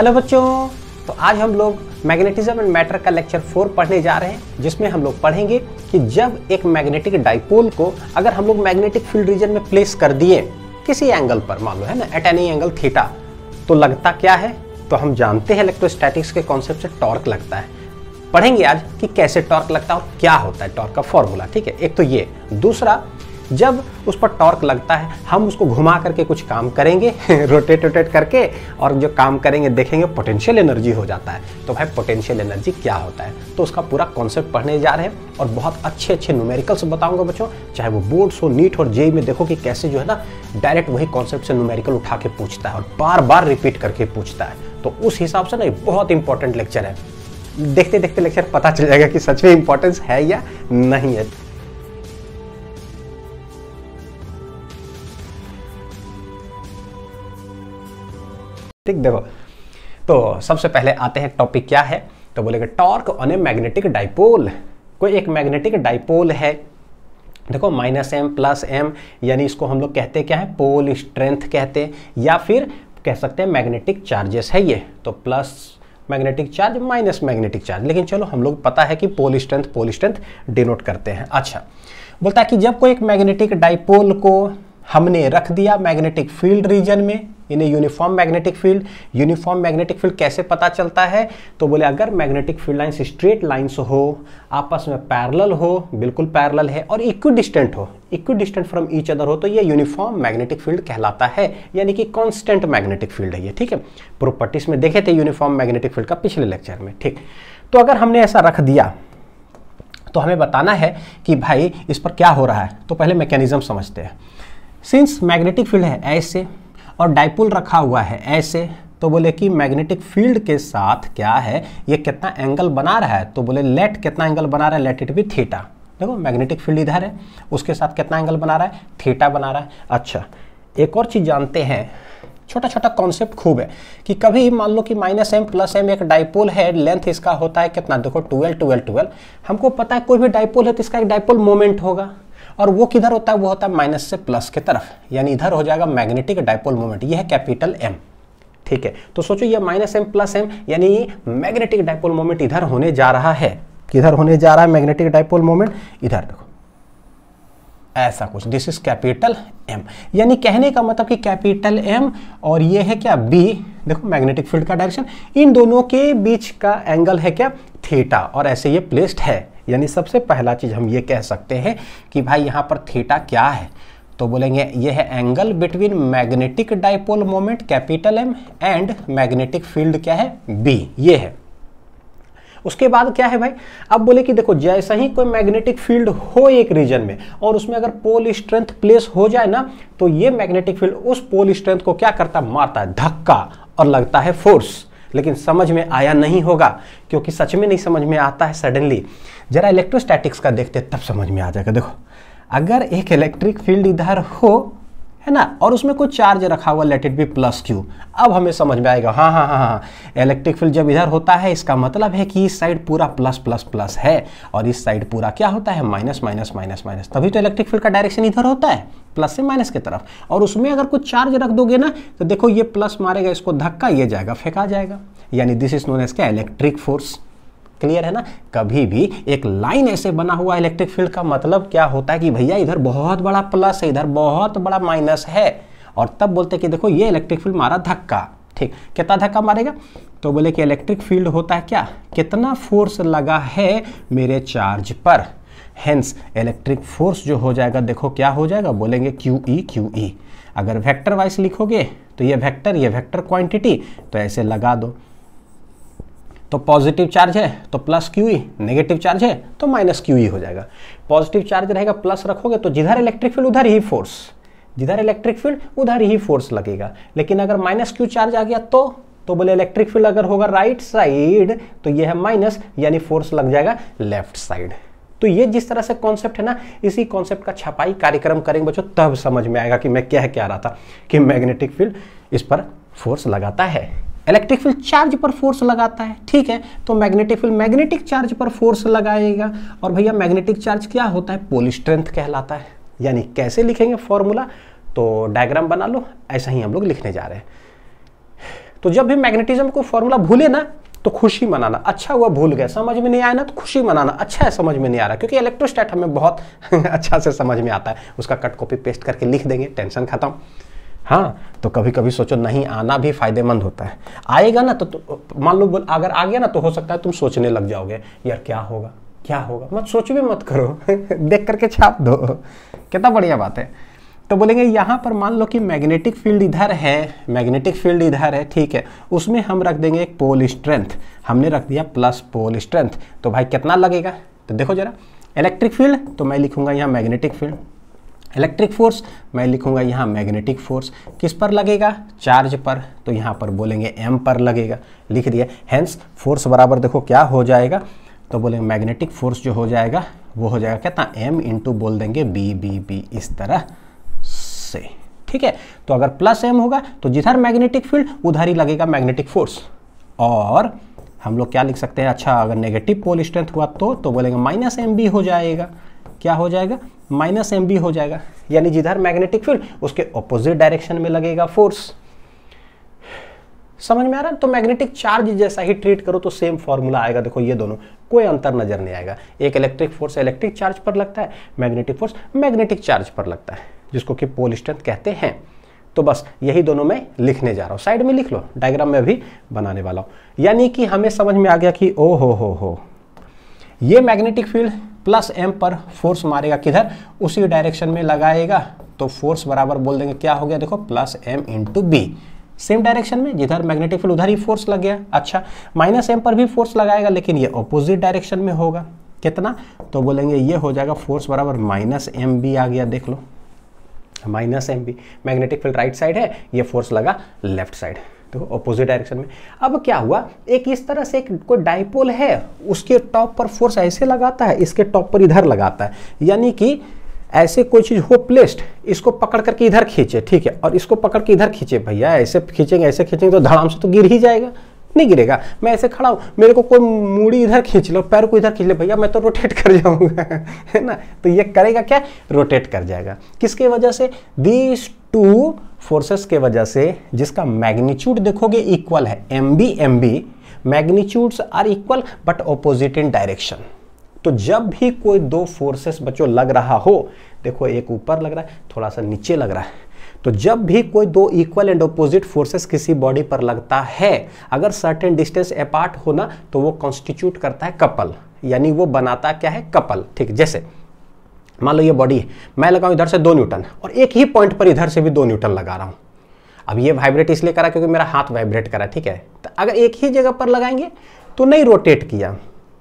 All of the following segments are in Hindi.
हेलो बच्चों तो आज हम लोग मैग्नेटिज्म एंड मैटर का लेक्चर फोर पढ़ने जा रहे हैं जिसमें हम लोग पढ़ेंगे कि जब एक मैग्नेटिक डाइपोल को अगर हम लोग मैग्नेटिक फील्ड रीजन में प्लेस कर दिए किसी एंगल पर मान लो है ना एट एनी एंगल थीटा तो लगता क्या है तो हम जानते हैं इलेक्ट्रोस्टैटिक्स के कॉन्सेप्ट से टॉर्क लगता है पढ़ेंगे आज कि कैसे टॉर्क लगता है और क्या होता है टॉर्क का फॉर्मूला ठीक है एक तो ये दूसरा जब उस पर टॉर्क लगता है हम उसको घुमा करके कुछ काम करेंगे रोटेट रोटेट करके और जो काम करेंगे देखेंगे पोटेंशियल एनर्जी हो जाता है तो भाई पोटेंशियल एनर्जी क्या होता है तो उसका पूरा कॉन्सेप्ट पढ़ने जा रहे हैं और बहुत अच्छे अच्छे न्यूमेरिकल्स बताऊंगा बच्चों चाहे वो बोर्ड्स हो नीट और जेई में देखो कि कैसे जो है ना डायरेक्ट वही कॉन्सेप्ट से न्यूमेरिकल उठा के पूछता है और बार बार रिपीट करके पूछता है तो उस हिसाब से ना ये बहुत इंपॉर्टेंट लेक्चर है देखते देखते लेक्चर पता चल जाएगा कि सच में इंपॉर्टेंस है या नहीं है ठीक देखो तो सबसे पहले आते हैं टॉपिक क्या है तो बोलेगा torque on a magnetic dipole कोई एक मैग्नेटिक डाइपोल है देखो माइनस एम प्लस एम यानी इसको हम लोग कहते क्या है पोल स्ट्रेंथ कहते हैं या फिर कह सकते हैं मैग्नेटिक चार्जेस है ये तो plus magnetic charge minus magnetic charge लेकिन चलो हम लोग पता है कि pole strength pole strength denote करते हैं अच्छा बोलता है कि जब कोई एक मैग्नेटिक डाइपोल को हमने रख दिया मैग्नेटिक फील्ड रीजन में इन्हें uniform magnetic field uniform magnetic field कैसे पता चलता है तो बोले अगर magnetic field lines straight lines हो आपस में पैरल हो बिल्कुल पैरल है और इक्वी डिस्टेंट हो equidistant from each other हो तो ये यूनिफॉर्म मैग्नेटिक फील्ड कहलाता है यानी कि कॉन्स्टेंट मैग्नेटिक फील्ड है ये ठीक है प्रॉपर्टीज में देखे थे यूनिफॉर्म मैग्नेटिक फील्ड का पिछले लेक्चर में ठीक तो अगर हमने ऐसा रख दिया तो हमें बताना है कि भाई इस पर क्या हो रहा है तो पहले मैकेनिज्म समझते हैं सिंस मैग्नेटिक फील्ड है ऐसे और डायपोल रखा हुआ है ऐसे तो बोले कि मैग्नेटिक फील्ड के साथ क्या है ये कितना एंगल बना रहा है तो बोले लेट कितना एंगल बना रहा है लेट इट बी थीटा देखो मैग्नेटिक फील्ड इधर है उसके साथ कितना एंगल बना रहा है थीटा बना रहा है अच्छा एक और चीज़ जानते हैं छोटा छोटा कॉन्सेप्ट खूब है कि कभी मान लो कि माइनस एम प्लस एम एक डाइपोल है लेंथ इसका होता है कितना देखो ट्वेल्व ट्वेल्व ट्वेल्व हमको पता है कोई भी डायपोल है तो इसका एक डाइपोल मोमेंट होगा और वो किधर होता है वो होता है माइनस से प्लस के तरफ यानी इधर हो जाएगा मैग्नेटिक डायपोल मोमेंट ये है कैपिटल एम ठीक है तो सोचो ये माइनस एम प्लस एम यानी मैग्नेटिक डायपोल मोमेंट इधर होने जा रहा है किधर होने जा रहा है मैग्नेटिक डायपोल मोमेंट इधर देखो ऐसा कुछ दिस इज कैपिटल एम यानी कहने का मतलब कि कैपिटल एम और ये है क्या बी देखो मैग्नेटिक फील्ड का डायरेक्शन इन दोनों के बीच का एंगल है क्या थीटा और ऐसे ये प्लेस्ड है यानी सबसे पहला चीज़ हम ये कह सकते हैं कि भाई यहाँ पर थीटा क्या है तो बोलेंगे यह है angle between magnetic dipole moment capital M and magnetic field क्या है बी ये है उसके बाद क्या है भाई अब बोले कि देखो जैसा ही कोई मैग्नेटिक फील्ड हो एक रीजन में और उसमें अगर पोल स्ट्रेंथ प्लेस हो जाए ना तो ये मैग्नेटिक फील्ड उस पोल स्ट्रेंथ को क्या करता मारता है धक्का और लगता है फोर्स लेकिन समझ में आया नहीं होगा क्योंकि सच में नहीं समझ में आता है सडनली जरा इलेक्ट्रोस्टैटिक्स का देखते तब समझ में आ जाएगा देखो अगर एक इलेक्ट्रिक फील्ड इधर हो है ना और उसमें कोई चार्ज रखा हुआ let it be plus Q अब हमें समझ में आएगा हाँ हाँ हाँ हाँ इलेक्ट्रिक फील्ड जब इधर होता है इसका मतलब है कि इस साइड पूरा प्लस प्लस प्लस है और इस साइड पूरा क्या होता है माइनस माइनस माइनस माइनस तभी तो इलेक्ट्रिक फील्ड का डायरेक्शन इधर होता है प्लस से माइनस की तरफ और उसमें अगर कुछ चार्ज रख दोगे ना तो देखो ये प्लस मारेगा इसको धक्का ये जाएगा फेंका जाएगा यानी दिस इज नोन एज क्या इलेक्ट्रिक फोर्स क्लियर है ना कभी भी एक लाइन ऐसे बना हुआ इलेक्ट्रिक फील्ड का मतलब क्या होता है कि भैया इधर बहुत बड़ा प्लस है इधर बहुत बड़ा माइनस है और तब बोलते कि देखो ये इलेक्ट्रिक फील्ड मारा धक्का ठीक कितना धक्का मारेगा तो बोले कि इलेक्ट्रिक फील्ड होता है क्या कितना फोर्स लगा है मेरे चार्ज पर हेंस इलेक्ट्रिक फोर्स जो हो जाएगा देखो क्या हो जाएगा बोलेंगे क्यू ई क्यू ई अगर वेक्टर वाइज लिखोगे तो ये वेक्टर ये वेक्टर क्वांटिटी तो ऐसे लगा दो तो पॉजिटिव चार्ज है तो plus Q E negative charge है तो माइनस क्यू ई हो जाएगा पॉजिटिव चार्ज रहेगा प्लस रखोगे तो जिधर इलेक्ट्रिक फील्ड उधर ही फोर्स जिधर इलेक्ट्रिक फील्ड उधर ही फोर्स लगेगा लेकिन अगर माइनस क्यू चार्ज आ गया तो तो बोले इलेक्ट्रिक फील्ड अगर होगा राइट साइड तो ये है माइनस यानी फोर्स लग जाएगा लेफ्ट साइड तो ये जिस तरह से कॉन्सेप्ट है ना इसी कॉन्सेप्ट का छपाई कार्यक्रम करेंगे बच्चों तब समझ में आएगा कि मैं क्या क्या रहा था कि मैग्नेटिक फील्ड इस पर फोर्स लगाता है इलेक्ट्रिक फील्ड चार्ज पर फोर्स लगाता है ठीक है तो मैग्नेटिक फील्ड मैग्नेटिक चार्ज पर फोर्स लगाएगा और भैया मैग्नेटिक चार्ज क्या होता है पोल स्ट्रेंथ कहलाता है यानी कैसे लिखेंगे फॉर्मूला तो डायग्राम बना लो ऐसा ही हम लोग लिखने जा रहे हैं तो जब भी मैग्नेटिज्म को फॉर्मूला भूले ना तो खुशी मनाना अच्छा हुआ भूल गया समझ में नहीं आया ना तो खुशी मनाना अच्छा है समझ में नहीं आ रहा क्योंकि इलेक्ट्रोस्टैट हमें बहुत अच्छा से समझ में आता है उसका कट कॉपी पेस्ट करके लिख देंगे टेंशन खत्म हाँ तो कभी कभी सोचो नहीं आना भी फायदेमंद होता है आएगा ना तो, तो मान लो अगर आ गया ना तो हो सकता है तुम सोचने लग जाओगे यार क्या होगा क्या होगा मत सोच भी मत करो देख करके छाप दो कितना बढ़िया बात है तो बोलेंगे यहाँ पर मान लो कि मैग्नेटिक फील्ड इधर है मैग्नेटिक फील्ड इधर है ठीक है उसमें हम रख देंगे एक पोल स्ट्रेंथ हमने रख दिया प्लस पोल स्ट्रेंथ तो भाई कितना लगेगा तो देखो जरा इलेक्ट्रिक फील्ड तो मैं लिखूंगा यहाँ मैग्नेटिक फील्ड इलेक्ट्रिक फोर्स मैं लिखूंगा यहाँ मैग्नेटिक फोर्स किस पर लगेगा चार्ज पर तो यहाँ पर बोलेंगे एम पर लगेगा लिख दिया हैंस फोर्स बराबर देखो क्या हो जाएगा तो बोलेंगे मैग्नेटिक फोर्स जो हो जाएगा वो हो जाएगा कहता एम इंटू बोल देंगे बी बी बी इस तरह से ठीक है तो अगर प्लस एम होगा तो जिधर मैग्नेटिक फील्ड उधर ही लगेगा मैग्नेटिक फोर्स और हम लोग क्या लिख सकते हैं अच्छा अगर नेगेटिव पोल स्ट्रेंथ हुआ तो तो बोलेंगे माइनस एम बी हो जाएगा क्या हो जाएगा माइनस एम हो जाएगा यानी जिधर मैग्नेटिक फील्ड उसके ऑपोजिट डायरेक्शन में लगेगा फोर्स समझ में आ रहा है तो मैग्नेटिक चार्ज जैसा ही ट्रीट करो तो सेम फॉर्मूला आएगा देखो ये दोनों कोई अंतर नजर नहीं आएगा एक इलेक्ट्रिक फोर्स इलेक्ट्रिक चार्ज पर लगता है मैग्नेटिक फोर्स मैग्नेटिक चार्ज पर लगता है जिसको कि पोल स्ट्रेंथ कहते हैं तो बस यही दोनों मैं लिखने जा रहा हूँ साइड में लिख लो डायग्राम में भी बनाने वाला हूँ यानी कि हमें समझ में आ गया कि ओ हो हो हो ये मैग्नेटिक फील्ड प्लस एम पर फोर्स मारेगा किधर उसी डायरेक्शन में लगाएगा तो फोर्स बराबर बोल देंगे क्या हो गया देखो plus M into B same direction में जिधर मैग्नेटिक फील्ड उधर ही फोर्स लग गया अच्छा माइनस एम पर भी फोर्स लगाएगा लेकिन ये ऑपोजिट डायरेक्शन में होगा कितना तो बोलेंगे ये हो जाएगा फोर्स बराबर माइनस एम बी आ गया देख लो minus M B magnetic field right side है ये फोर्स लगा लेफ्ट साइड तो अपोजिट डायरेक्शन में अब क्या हुआ एक इस तरह से एक कोई डाइपोल है उसके टॉप पर फोर्स ऐसे लगाता है इसके टॉप पर इधर लगाता है यानी कि ऐसे कोई चीज़ हो प्लेस्ड इसको पकड़ करके इधर खींचे ठीक है और इसको पकड़ के इधर खींचे भैया ऐसे खींचेंगे ऐसे खींचेंगे तो धड़ाम से तो गिर ही जाएगा नहीं गिरेगा मैं ऐसे खड़ा हूँ मेरे को कोई मूड़ी इधर खींच लो पैर को इधर खींच लो भैया मैं तो रोटेट कर जाऊँगा है ना तो ये करेगा क्या रोटेट कर जाएगा किसके वजह से दीज टू फोर्सेस के वजह से जिसका मैग्नीट्यूड देखोगे इक्वल है M B M B magnitudes are equal but opposite in direction तो जब भी कोई दो फोर्सेस बच्चों लग रहा हो देखो एक ऊपर लग रहा है थोड़ा सा नीचे लग रहा है तो जब भी कोई दो इक्वल एंड ऑपोजिट फोर्सेस किसी बॉडी पर लगता है अगर सर्टेन डिस्टेंस अपार्ट होना तो वो कॉन्स्टिट्यूट करता है कपल यानी वो बनाता क्या है कपल ठीक जैसे मान लो ये बॉडी है मैं लगाऊं इधर से दो न्यूटन और एक ही पॉइंट पर इधर से भी दो न्यूटन लगा रहा हूं अब ये वाइब्रेट इसलिए करा क्योंकि मेरा हाथ वाइब्रेट करा ठीक है तो अगर एक ही जगह पर लगाएंगे तो नहीं रोटेट किया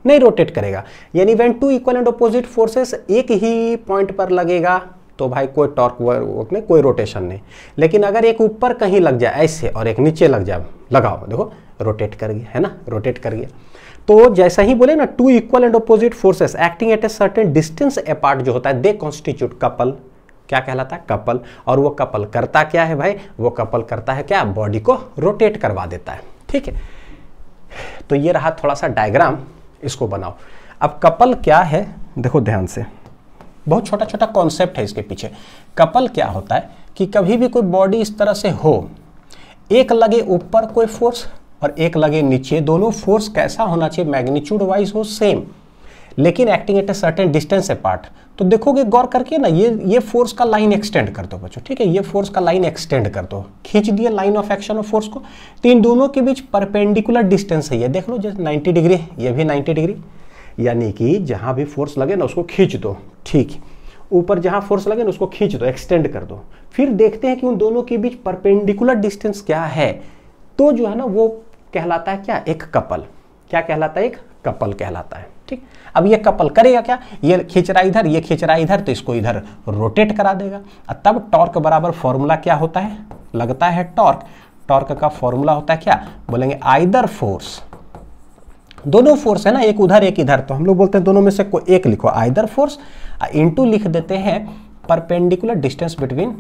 नहीं रोटेट करेगा यानी when two equal and opposite forces एक ही पॉइंट पर लगेगा तो भाई कोई टॉर्क वर्क नहीं कोई रोटेशन नहीं लेकिन अगर एक ऊपर कहीं लग जाए ऐसे और एक नीचे लग जाए लगाओ देखो रोटेट कर गया है ना रोटेट कर गया तो जैसा ही बोले ना two equal and opposite forces acting at a certain distance apart जो होता है दे कॉन्स्टिट्यूट कपल क्या कहलाता है कपल और वो कपल करता क्या है भाई वो कपल करता है क्या बॉडी को रोटेट करवा देता है ठीक है तो ये रहा थोड़ा सा डायग्राम इसको बनाओ अब कपल क्या है देखो ध्यान से बहुत छोटा छोटा कॉन्सेप्ट है इसके पीछे कपल क्या होता है कि कभी भी कोई बॉडी इस तरह से हो एक लगे ऊपर कोई फोर्स और एक लगे नीचे दोनों फोर्स कैसा होना चाहिए मैग्नीट्यूड वाइज हो सेम लेकिन acting at a certain distance apart तो देखोगे गौर करके ना ये ये फोर्स का लाइन एक्सटेंड कर दो बच्चों ठीक है ये फोर्स का लाइन एक्सटेंड कर दो खींच दिए line of action of force को तो इन दोनों के बीच परपेंडिकुलर डिस्टेंस है ये देख लो जैसे 90 डिग्री ये भी 90 डिग्री यानी कि जहाँ भी फोर्स लगे ना उसको खींच दो ठीक ऊपर जहाँ फोर्स लगे ना उसको खींच दो एक्सटेंड कर दो फिर देखते हैं कि उन दोनों के बीच परपेंडिकुलर डिस्टेंस क्या है तो जो है ना वो कहलाता है क्या एक कपल क्या कहलाता है एक कपल कहलाता है ठीक अब ये कपल करेगा क्या ये खींच रहा इधर ये खींच रहा इधर तो इसको इधर रोटेट करा देगा और तब टॉर्क बराबर फॉर्मूला क्या होता है लगता है टॉर्क टॉर्क का फॉर्मूला होता है क्या बोलेंगे आइदर फोर्स दोनों फोर्स है ना एक उधर एक इधर तो हम लोग बोलते हैं दोनों में से को एक लिखो आइदर फोर्स टू लिख देते हैं perpendicular distance between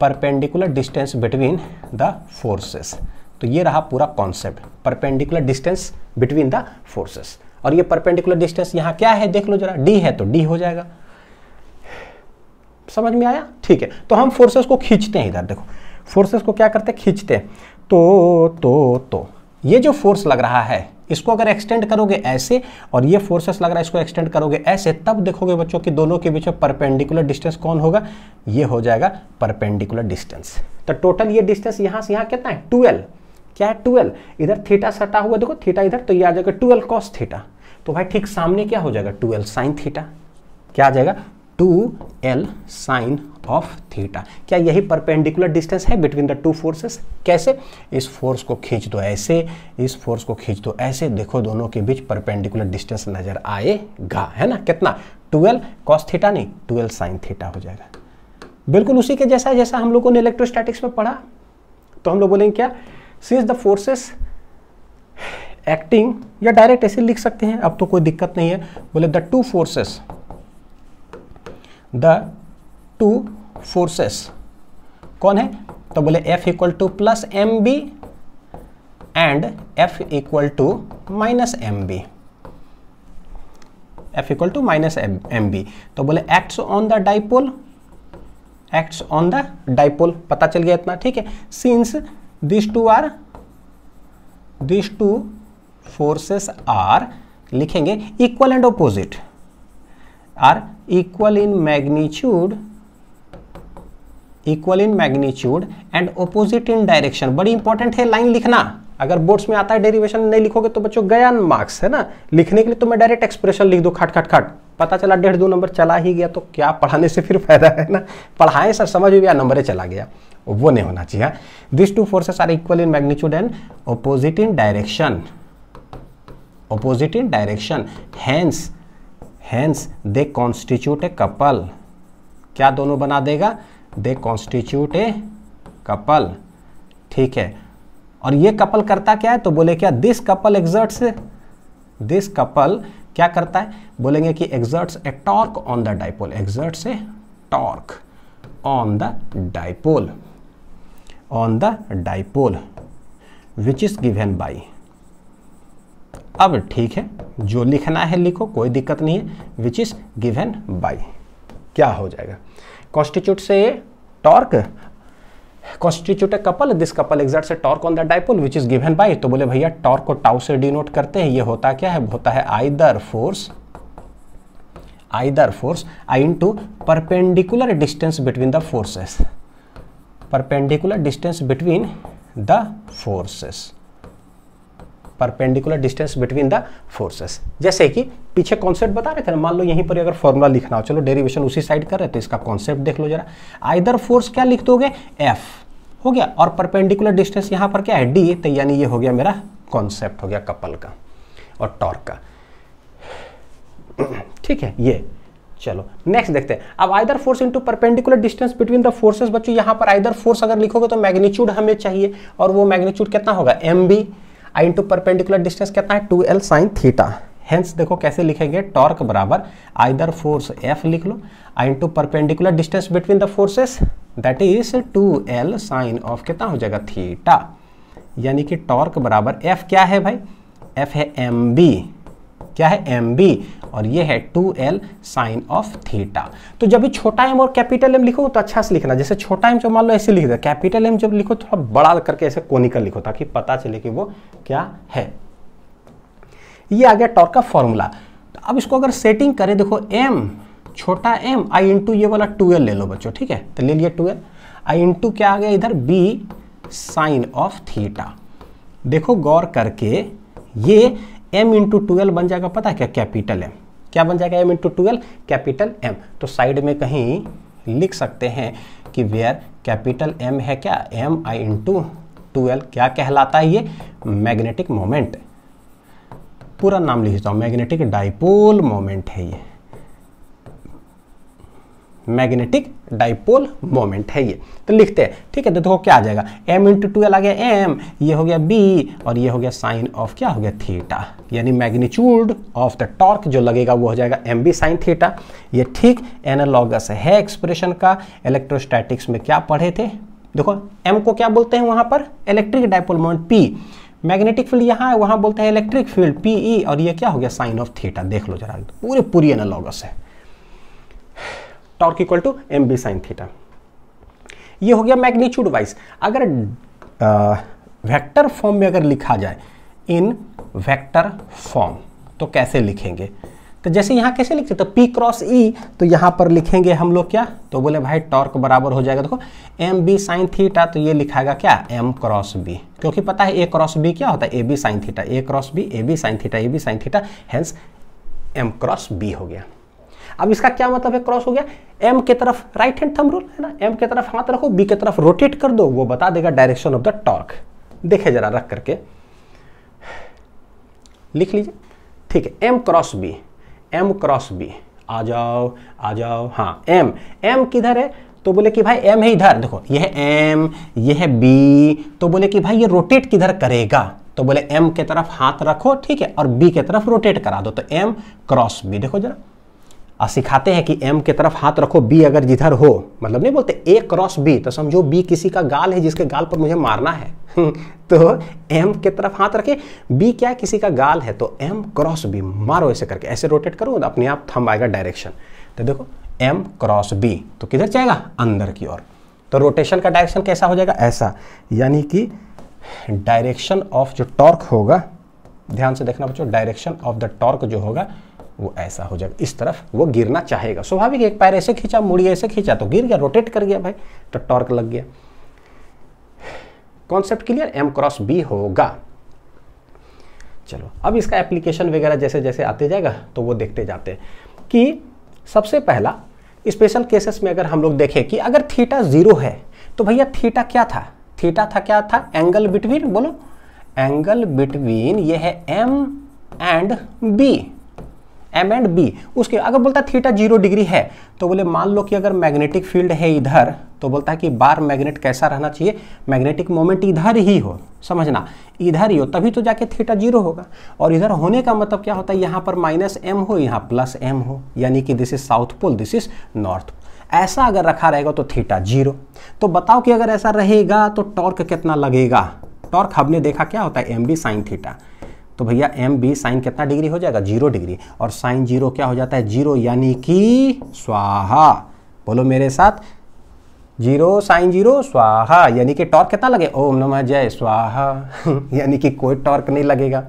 perpendicular distance between the forces तो ये रहा पूरा concept perpendicular distance between the forces और ये परपेंडिकुलर डिस्टेंस यहाँ क्या है देख लो जरा डी है तो डी हो जाएगा समझ में आया ठीक है तो हम फोर्सेस को खींचते हैं इधर देखो फोर्सेस को क्या करते हैं खींचते हैं तो तो तो ये जो फोर्स लग रहा है इसको अगर एक्सटेंड करोगे ऐसे और ये फोर्सेस लग रहा है इसको एक्सटेंड करोगे ऐसे तब देखोगे बच्चों कि दोनों के बीच में परपेंडिकुलर डिस्टेंस कौन होगा ये हो जाएगा परपेंडिकुलर डिस्टेंस तो टोटल ये डिस्टेंस यहाँ से यहाँ कितना है ट्वेल्व क्या है ट्वेल्व इधर थीटा सटा हुआ देखो थीटा इधर तो ये आ जाएगा ट्वेल्व कॉस थीटा तो भाई ठीक सामने क्या हो जाएगा ट्वेल्व साइन थीटा क्या आ जाएगा two L sine of theta क्या यही परपेंडिकुलर डिस्टेंस है बिटवीन द टू फोर्सेस कैसे इस फोर्स को खींच दो ऐसे इस फोर्स को खींच दो ऐसे देखो दोनों के बीच परपेंडिकुलर डिस्टेंस नजर आएगा है ना कितना ट्वेल्व कॉस थीटा नहीं ट्वेल्व साइन थीटा हो जाएगा बिल्कुल उसी के जैसा जैसा हम लोगों ने इलेक्ट्रोस्टैटिक्स में पढ़ा तो हम लोग बोलेंगे क्या सीज द फोर्सेस एक्टिंग या डायरेक्ट ऐसे लिख सकते हैं अब तो कोई दिक्कत नहीं है बोले the two forces the two forces कौन है तो बोले F equal to plus M B and F equal to minus M B F equal to minus M B तो बोले acts on the dipole acts on the dipole पता चल गया इतना ठीक है since this two are this two forces are लिखेंगे equal and opposite are equal in magnitude equal in magnitude and opposite in direction बड़ी इंपॉर्टेंट है लाइन लिखना अगर बोर्ड्स में आता है डेरिवेशन नहीं लिखोगे तो बच्चों गया मार्क्स है ना लिखने के लिए तो मैं डायरेक्ट एक्सप्रेशन लिख दो खट खट खट पता चला डेढ़ दो नंबर चला ही गया तो क्या पढ़ाने से फिर फायदा है ना पढ़ाएं सर समझ में नंबर चला गया वो नहीं होना चाहिए this two forces are equal in magnitude and opposite in direction opposite in direction hence hence they constitute a couple क्या दोनों बना देगा दे कॉन्स्टिट्यूट ए कपल ठीक है और ये कपल करता क्या है तो बोले क्या this couple exerts this couple क्या करता है बोलेंगे कि exerts a torque on the dipole exerts a torque on the dipole on the dipole which is given by अब ठीक है जो लिखना है लिखो कोई दिक्कत नहीं है विच इज़ गिवेन बाई क्या हो जाएगा कॉन्स्टिट्यूट से torque constitute a couple this couple exact से torque on the dipole which is given by तो बोले भैया टॉर्क को टाउ से डिनोट करते हैं ये होता क्या है होता है either force either force I into perpendicular distance between the forces perpendicular distance between the forces perpendicular distance between the forces जैसे कि पीछे कॉन्सेप्ट बता रहे थे ना मान लो यहीं पर अगर फॉर्मूला लिखना हो चलो डेरिवेशन उसी साइड कर रहे तो इसका कॉन्सेप्ट देख लो जरा आइदर फोर्स क्या लिख दोगे एफ हो गया और परपेंडिकुलर डिस्टेंस यहाँ पर क्या है डी तो यानी ये हो गया मेरा कॉन्सेप्ट हो गया कपल का और टॉर्क का ठीक है ये चलो नेक्स्ट देखते हैं अब either force into perpendicular distance between the forces बच्चों यहाँ पर आइदर फोर्स अगर लिखोगे तो मैग्नीट्यूड हमें चाहिए और वो मैग्नीट्यूड कितना होगा M B I into perpendicular distance कहता है two L sine theta hence देखो कैसे लिखेंगे टॉर्क बराबर आइदर फोर्स एफ लिख लो I into perpendicular distance between the forces that is two L sine of कितना हो जाएगा थीटा यानी कि टॉर्क बराबर एफ क्या है भाई एफ है एम बी क्या है एम बी और ये है two L sine of theta तो जब भी छोटा एम और कैपिटल एम लिखो तो अच्छा से लिखना जैसे छोटा एम जो मान लो ऐसे लिख दो कैपिटल एम जब लिखो थोड़ा बड़ा करके ऐसे कोनिकल लिखो ताकि पता चले कि वो क्या है ये आ गया टॉर्क का फॉर्मूला तो अब इसको अगर सेटिंग करें देखो एम छोटा एम आई इंटू ये वाला टू एल ले लो बच्चों ठीक है तो ले लिया टू एल आई इंटू क्या आ गया इधर बी साइन ऑफ थीटा देखो गौर करके ये एम इंटू ट्वेल्व बन जाएगा पता है क्या कैपिटल एम क्या बन जाएगा M into twelve capital M तो साइड में कहीं लिख सकते हैं कि वेयर कैपिटल एम है क्या एम आई इंटू ट्वेल्व क्या कहलाता है ये मैग्नेटिक मोमेंट पूरा नाम लिखता हूँ मैग्नेटिक डाइपोल मोमेंट है ये मैग्नेटिक डाइपोल मोमेंट है ये तो लिखते हैं ठीक है तो देखो क्या आ जाएगा एम इंटू टू आ गया एम ये हो गया बी और ये हो गया साइन ऑफ क्या हो गया थीटा यानी मैग्नीच्यूड ऑफ द टॉर्क जो लगेगा वो हो जाएगा एम बी साइन थीटा ये ठीक एनालॉगस है एक्सप्रेशन का इलेक्ट्रोस्टैटिक्स में क्या पढ़े थे देखो एम को क्या बोलते हैं वहाँ पर electric dipole moment P magnetic field यहाँ है वहाँ बोलते हैं इलेक्ट्रिक फील्ड पी ई और ये क्या हो गया साइन ऑफ थीटा देख लो जरा पूरे पूरी एनालॉगस है torque equal to M B sine theta ये हो गया मैग्नीच्यूड वाइज अगर वेक्टर फॉर्म में अगर लिखा जाए इन वेक्टर फॉर्म तो कैसे लिखेंगे तो जैसे यहाँ कैसे लिखते तो पी क्रॉस ई तो यहाँ पर लिखेंगे हम लोग क्या तो बोले भाई टॉर्क बराबर हो जाएगा देखो एम बी साइन थीटा तो ये लिखाएगा क्या एम क्रॉस बी क्योंकि पता है ए क्रॉस बी क्या होता है A B sine theta A cross B A B sine theta A B sine theta hence M cross B हो गया अब इसका क्या मतलब है क्रॉस हो गया एम के तरफ राइट हैंड थम रूल है ना एम के तरफ हाथ रखो बी के तरफ रोटेट कर दो वो बता देगा डायरेक्शन ऑफ द टॉर्क देखे जरा रख करके लिख लीजिए ठीक है M cross B M cross B आ जाओ आ जाओ हाँ एम एम किधर है तो बोले कि भाई एम है इधर देखो यह है एम यह है बी तो बोले कि भाई ये रोटेट किधर करेगा तो बोले एम के तरफ हाथ रखो ठीक है और बी के तरफ रोटेट करा दो तो एम क्रॉस बी देखो जरा सिखाते हैं कि एम के तरफ हाथ रखो बी अगर जिधर हो मतलब नहीं बोलते ए क्रॉस बी तो समझो बी किसी का गाल है जिसके गाल पर मुझे मारना है तो एम के तरफ हाथ रखे बी क्या है किसी का गाल है तो एम क्रॉस बी मारो ऐसे करके ऐसे रोटेट करो तो अपने आप थम आएगा डायरेक्शन तो देखो एम क्रॉस बी तो किधर जाएगा अंदर की ओर तो रोटेशन का डायरेक्शन कैसा हो जाएगा ऐसा यानी कि डायरेक्शन ऑफ जो टॉर्क होगा ध्यान से देखना बच्चों डायरेक्शन ऑफ द टॉर्क जो होगा वो ऐसा हो जाएगा इस तरफ वो गिरना चाहेगा स्वाभाविक एक पैर ऐसे खींचा मुड़ी ऐसे खींचा तो गिर गया रोटेट कर गया भाई तो टॉर्क लग गया concept clear M cross B होगा चलो अब इसका एप्लीकेशन वगैरह जैसे जैसे आते जाएगा तो वो देखते जाते हैं कि सबसे पहला स्पेशल केसेस में अगर हम लोग देखें कि अगर थीटा जीरो है तो भैया थीटा क्या था थीटा था क्या था एंगल बिटवीन बोलो एंगल बिटवीन ये है M and B M and B उसके अगर बोलता है थीटा जीरो डिग्री है तो बोले मान लो कि अगर मैग्नेटिक फील्ड है इधर तो बोलता है कि बार मैग्नेट कैसा रहना चाहिए मैग्नेटिक मोमेंट इधर ही हो समझना इधर ही हो तभी तो जाके थीटा जीरो होगा और इधर होने का मतलब क्या होता है यहाँ पर माइनस एम हो यहाँ प्लस एम हो यानी कि this is south pole this is north ऐसा अगर रखा रहेगा तो थीटा जीरो तो बताओ कि अगर ऐसा रहेगा तो टॉर्क कितना लगेगा टॉर्क हमने देखा क्या होता है एम बी साइन थीटा तो भैया एम बी साइन कितना डिग्री हो जाएगा जीरो डिग्री और साइन जीरो क्या हो जाता है जीरो यानी कि स्वाहा बोलो मेरे साथ जीरो साइन जीरो स्वाहा यानी कि टॉर्क कितना लगे ओम नम जय स्वाहा यानी कि कोई टॉर्क नहीं लगेगा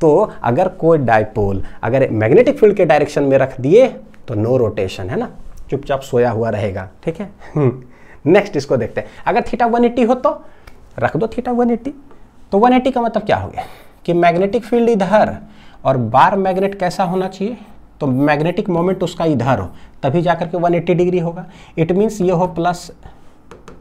तो अगर कोई डायपोल अगर मैग्नेटिक फील्ड के डायरेक्शन में रख दिए तो नो रोटेशन है ना चुपचाप सोया हुआ रहेगा ठीक है नेक्स्ट इसको देखते हैं अगर थीटा 180 हो तो रख दो थीटा 180 तो 180 का मतलब क्या हो गया कि मैग्नेटिक फील्ड इधर और बार मैग्नेट कैसा होना चाहिए तो मैग्नेटिक मोमेंट उसका इधर हो तभी जाकर के 180 डिग्री होगा इट मीन्स ये हो प्लस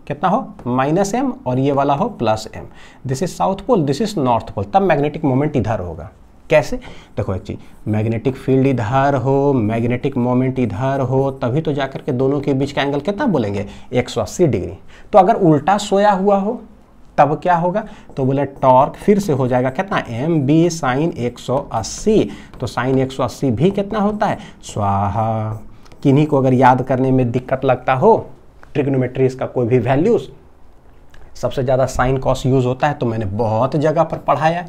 कितना हो माइनस एम और ये वाला हो plus M this is south pole this is north pole तब मैग्नेटिक मोमेंट इधर होगा कैसे देखो एक चीज़ मैग्नेटिक फील्ड इधर हो मैग्नेटिक मोमेंट इधर हो तभी तो जाकर के दोनों के बीच का एंगल कितना बोलेंगे 180 डिग्री तो अगर उल्टा सोया हुआ हो तब क्या होगा तो बोले टॉर्क फिर से हो जाएगा कितना एम बी साइन अस्सी तो साइन 180 भी कितना होता है स्वाहा किन्हीं को अगर याद करने में दिक्कत लगता हो ट्रिग्नोमेट्रीज का कोई भी वैल्यूज़ सबसे ज़्यादा साइन कॉस यूज़ होता है तो मैंने बहुत जगह पर पढ़ाया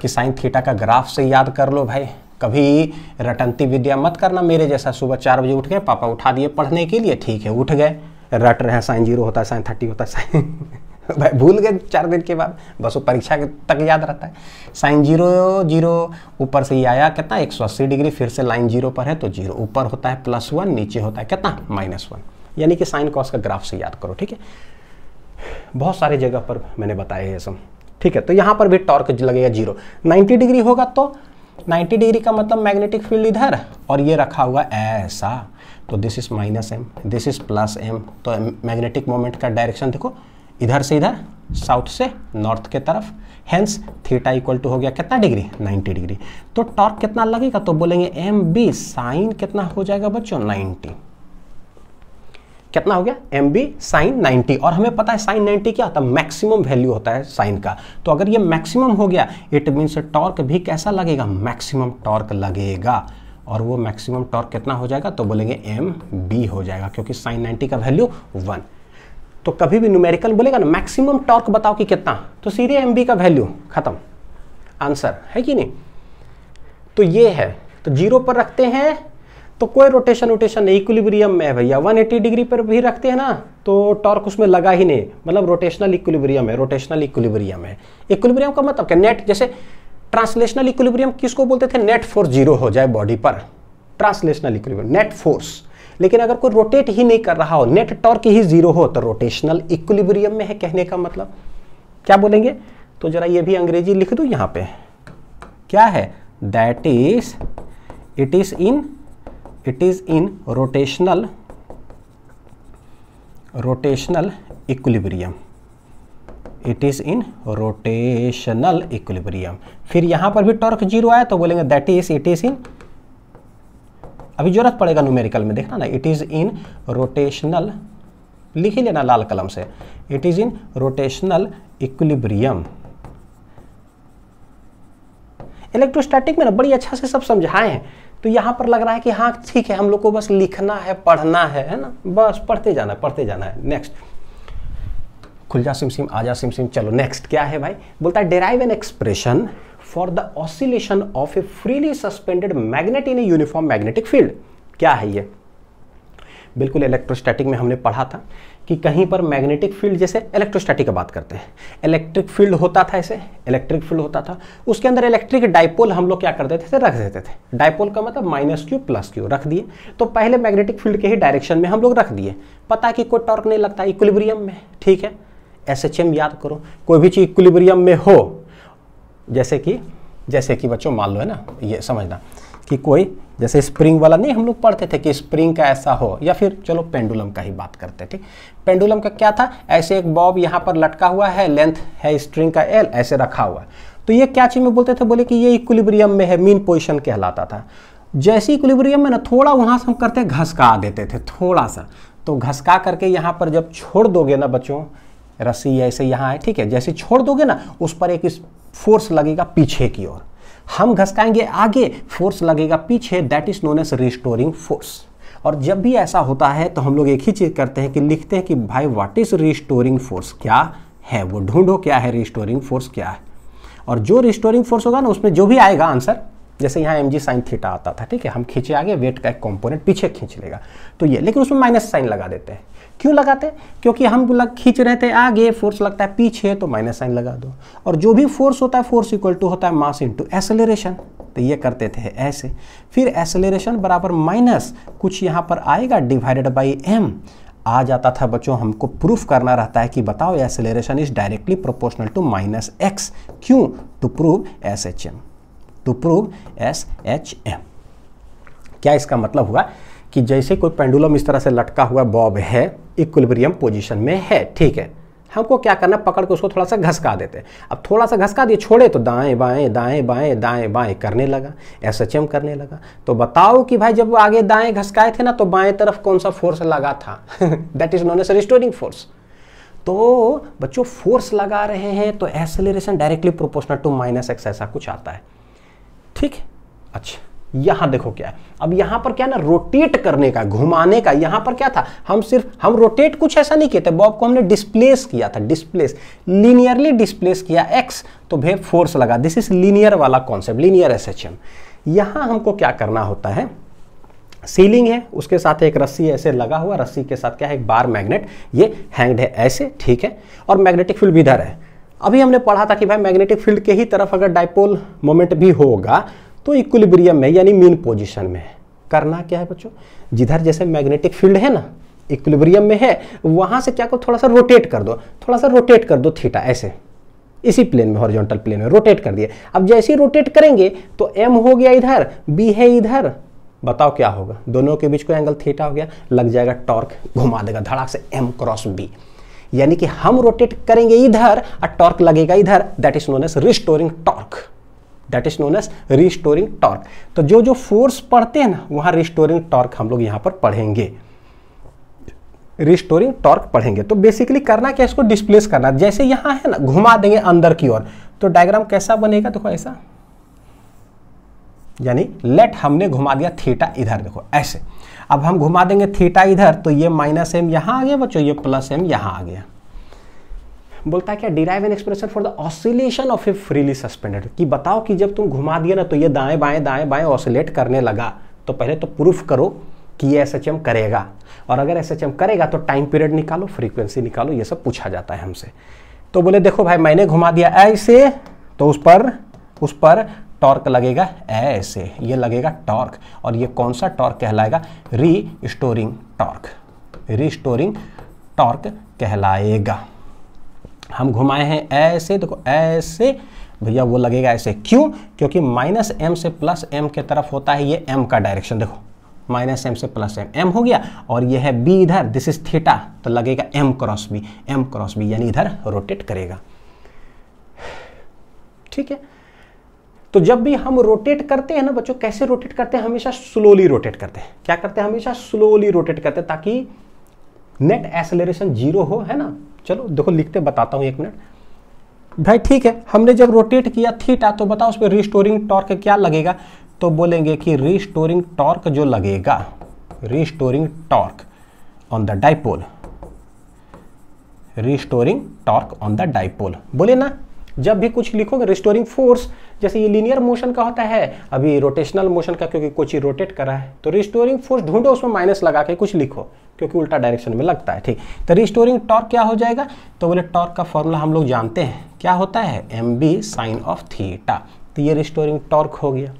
कि साइन थीटा का ग्राफ से याद कर लो भाई कभी रटंती विद्या मत करना मेरे जैसा सुबह चार बजे उठ गए पापा उठा दिए पढ़ने के लिए ठीक है उठ गए रट रहे हैं साइन जीरो होता है साइन थर्टी होता है साइन भाई भूल गए चार दिन के बाद बस वो परीक्षा तक याद रहता है साइन जीरो जीरो ऊपर से ही आया कितना एक सौ डिग्री फिर से लाइन जीरो पर है तो जीरो ऊपर होता है प्लस वन नीचे होता है कितना माइनस वन यानी कि साइन कॉस का ग्राफ से याद करो ठीक है बहुत सारे जगह पर मैंने बताया ये सब ठीक है तो यहाँ पर भी टॉर्क लगेगा जीरो नाइन्टी डिग्री होगा तो नाइन्टी डिग्री का मतलब मैग्नेटिक फील्ड इधर और ये रखा हुआ ऐसा तो this is minus M this is plus M तो मैग्नेटिक मोमेंट का डायरेक्शन देखो इधर से इधर साउथ से नॉर्थ के तरफ हैंस थीटा इक्वल टू हो गया कितना डिग्री 90 डिग्री तो टॉर्क कितना लगेगा तो बोलेंगे एम बी साइन कितना हो जाएगा बच्चों 90 कितना हो गया एम बी साइन नाइन्टी और हमें पता है साइन 90 क्या होता है मैक्सिमम वैल्यू होता है साइन का तो अगर ये मैक्सिमम हो गया इट मीन्स टॉर्क भी कैसा लगेगा मैक्सिमम टॉर्क लगेगा और वो मैक्सिमम टॉर्क कितना हो जाएगा तो बोलेंगे एम बी हो जाएगा क्योंकि साइन 90 का वैल्यू वन तो कभी भी न्यूमेरिकल बोलेगा ना मैक्सिमम टॉर्क बताओ कि कितना तो सीधे एम का वैल्यू ख़त्म आंसर है कि नहीं तो ये है तो जीरो पर रखते हैं तो कोई रोटेशन वोटेशन नहीं इक्विलिब्रियम में है भैया 180 डिग्री पर भी रखते हैं ना तो टॉर्क उसमें लगा ही नहीं मतलब रोटेशनल इक्विलिब्रियम है रोटेशनल इक्विलिब्रियम है इक्विलिब्रियम का मतलब क्या नेट जैसे ट्रांसलेशनल इक्विलिब्रियम किसको बोलते थे नेट फोर्स जीरो हो जाए बॉडी पर ट्रांसलेशनल इक्विलिब्रियम नेट फोर्स लेकिन अगर कोई रोटेट ही नहीं कर रहा हो नेट टॉर्क ही जीरो हो तो रोटेशनल इक्विलिब्रियम में है कहने का मतलब क्या बोलेंगे तो जरा ये भी अंग्रेजी लिख दो यहां पे क्या है that is it is in it is in rotational rotational equilibrium it is in rotational equilibrium फिर यहां पर भी टॉर्क जीरो आया तो बोलेंगे that is it is in अभी जरूरत पड़ेगा न्यूमेरिकल में देखना ना इट इज़ इन रोटेशनल लिख ही लेना लाल कलम से it is in rotational equilibrium electrostatic में ना बड़ी अच्छा से सब समझाए हैं तो यहाँ पर लग रहा है कि हाँ ठीक है हम लोग को बस लिखना है पढ़ना है है ना बस पढ़ते जाना है पढ़ते जाना है नेक्स्ट खुल जा सिम सिम आ जा सिम सिम चलो नेक्स्ट क्या है भाई बोलता है derive an expression for the oscillation of a freely suspended magnet in a uniform magnetic field क्या है ये बिल्कुल इलेक्ट्रोस्टैटिक में हमने पढ़ा था कि कहीं पर मैग्नेटिक फील्ड जैसे इलेक्ट्रोस्टैटिक की बात करते हैं इलेक्ट्रिक फील्ड होता था ऐसे इलेक्ट्रिक फील्ड होता था उसके अंदर इलेक्ट्रिक डाइपोल हम लोग क्या कर देते थे रख देते थे डायपोल का मतलब माइनस क्यू प्लस क्यू रख दिए तो पहले मैग्नेटिक फील्ड के ही डायरेक्शन में हम लोग रख दिए पता कि कोई टॉर्क नहीं लगता इक्विलिब्रियम में ठीक है एस याद करो कोई भी चीज़ इक्विलिब्रियम में हो जैसे कि जैसे कि बच्चों मान लो है ना ये समझना कि कोई जैसे स्प्रिंग वाला नहीं हम लोग पढ़ते थे कि स्प्रिंग का ऐसा हो या फिर चलो पेंडुलम का ही बात करते ठीक पेंडुलम का क्या था ऐसे एक बॉब यहाँ पर लटका हुआ है लेंथ है स्ट्रिंग का एल ऐसे रखा हुआ है तो ये क्या चीज़ में बोलते थे बोले कि ये इक्विलिब्रियम में है मीन पोजिशन कहलाता था जैसे इक्विलिब्रियम में ना थोड़ा वहाँ से हम करते घसका देते थे थोड़ा सा तो घसका करके यहाँ पर जब छोड़ दोगे ना बच्चों रस्सी ऐसे यहाँ है ठीक है जैसे छोड़ दोगे ना उस पर एक फोर्स लगेगा पीछे की ओर हम घसकाएंगे आगे फोर्स लगेगा पीछे that is known as restoring force और जब भी ऐसा होता है तो हम लोग एक ही चीज़ करते हैं कि लिखते हैं कि भाई व्हाट इज़ रिस्टोरिंग फोर्स क्या है वो ढूंढो क्या है रिस्टोरिंग फोर्स क्या है और जो रिस्टोरिंग फोर्स होगा ना उसमें जो भी आएगा आंसर जैसे यहाँ एम जी साइन थीटा आता था ठीक है हम खींचे आगे वेट का एक कॉम्पोनेंट पीछे खींच लेगा तो ये लेकिन उसमें माइनस साइन लगा देते हैं क्यों लगाते क्योंकि हम लग खींच रहे थे आगे फोर्स लगता है पीछे तो माइनस साइन लगा दो और जो भी फोर्स होता है फोर्स इक्वल टू होता है मास इंटू एसेलरेशन तो ये करते थे ऐसे फिर एसेलरेशन बराबर माइनस कुछ यहाँ पर आएगा डिवाइडेड बाई एम आ जाता था बच्चों हमको प्रूफ करना रहता है कि बताओ acceleration is directly proportional to minus X क्यों to prove S H M to prove S H M क्या इसका मतलब हुआ कि जैसे कोई पेंडुलम इस तरह से लटका हुआ बॉब है इक्विलिब्रियम पोजीशन में है ठीक है हमको क्या करना पकड़ के उसको थोड़ा सा घसका देते हैं अब थोड़ा सा घसका दिए छोड़े तो दाएं बाएं दाएं बाएं दाएं बाएं करने लगा एस एच एम करने लगा तो बताओ कि भाई जब आगे दाएं घसकाए थे ना तो बाएं तरफ कौन सा फोर्स लगा था that is known as restoring force तो बच्चों फोर्स लगा रहे हैं तो acceleration directly proportional to minus X ऐसा कुछ आता है ठीक अच्छा यहां देखो क्या है अब यहां पर क्या ना रोटेट करने का घुमाने का यहां पर क्या था हम सिर्फ हम रोटेट कुछ ऐसा नहीं किए थे बॉब को हमने डिस्प्लेस किया था डिस्प्लेस लीनियरली डिस्प्लेस किया एक्स तो भे फोर्स लगा दिस इज लीनियर वाला concept linear S H M यहां हमको क्या करना होता है सीलिंग है उसके साथ एक रस्सी ऐसे लगा हुआ रस्सी के साथ क्या है एक बार मैग्नेट ये हैंग्ड है ऐसे ठीक है और मैग्नेटिक फील्ड भी इधर है अभी हमने पढ़ा था कि भाई मैग्नेटिक फील्ड के ही तरफ अगर डायपोल मोमेंट भी होगा तो इक्विलिब्रियम में यानी मीन पोजिशन में है करना क्या है बच्चों जिधर जैसे मैग्नेटिक फील्ड है ना इक्विलिब्रियम में है वहां से क्या करो थोड़ा सा रोटेट कर दो थोड़ा सा रोटेट कर दो थीटा ऐसे इसी प्लेन में हॉरिजॉन्टल प्लेन में रोटेट कर दिए अब जैसे ही रोटेट करेंगे तो एम हो गया इधर बी है इधर बताओ क्या होगा दोनों के बीच को एंगल थीटा हो गया लग जाएगा टॉर्क घुमा देगा धड़ाक से एम क्रॉस बी यानी कि हम रोटेट करेंगे इधर और टॉर्क लगेगा इधर that is known as restoring torque that is known as restoring torque तो जो जो फोर्स पढ़ते हैं ना वहां रिस्टोरिंग टॉर्क हम लोग यहाँ पर पढ़ेंगे रिस्टोरिंग टॉर्क पढ़ेंगे तो बेसिकली करना क्या इसको डिस्प्लेस करना जैसे यहां है ना घुमा देंगे अंदर की ओर तो डायग्राम कैसा बनेगा देखो ऐसा यानी लेट हमने घुमा दिया थीटा इधर देखो ऐसे अब हम घुमा देंगे थीटा इधर तो ये माइनस एम यहां आ गया बच्चों ये प्लस एम यहां आ गया बोलता है क्या derive an expression for the oscillation of a freely suspended कि बताओ कि जब तुम घुमा दिए ना तो ये दाएं बाएं दाएं बाएं ऑसिलेट करने लगा तो पहले तो प्रूफ करो कि ये एस करेगा और अगर एस करेगा तो टाइम पीरियड निकालो फ्रीक्वेंसी निकालो ये सब पूछा जाता है हमसे तो बोले देखो भाई मैंने घुमा दिया ऐसे तो उस पर उस पर टॉर्क लगेगा ऐसे ये लगेगा टॉर्क और ये कौन सा टॉर्क कहलाएगा restoring torque restoring torque कहलाएगा हम घुमाए हैं ऐसे देखो ऐसे भैया वो लगेगा ऐसे क्यों क्योंकि माइनस एम से प्लस एम के तरफ होता है ये एम का डायरेक्शन देखो माइनस एम से प्लस एम एम हो गया और ये है बी इधर दिस इज थीटा तो लगेगा M cross B M cross B यानी इधर रोटेट करेगा ठीक है तो जब भी हम रोटेट करते हैं ना बच्चों कैसे रोटेट करते हैं हमेशा स्लोली रोटेट करते हैं क्या करते हैं हमेशा स्लोली रोटेट करते हैं ताकि नेट एसेलरेशन जीरो हो है ना चलो देखो लिखते बताता हूँ एक मिनट भाई ठीक है हमने जब रोटेट किया थीटा तो बताओ उस पर रिस्टोरिंग टॉर्क क्या लगेगा तो बोलेंगे कि रिस्टोरिंग टॉर्क जो लगेगा restoring torque on the dipole restoring torque on the dipole बोले ना जब भी कुछ लिखोगे रिस्टोरिंग फोर्स जैसे ये लीनियर मोशन का होता है अभी रोटेशनल मोशन का क्योंकि कोई चीज रोटेट कर रहा है तो रिस्टोरिंग फोर्स ढूंढो उसमें माइनस लगा के कुछ लिखो क्योंकि उल्टा डायरेक्शन में लगता है ठीक तो रिस्टोरिंग टॉर्क क्या हो जाएगा तो बोले टॉर्क का फॉर्मूला हम लोग जानते हैं क्या होता है M B sine of theta तो ये रिस्टोरिंग टॉर्क हो गया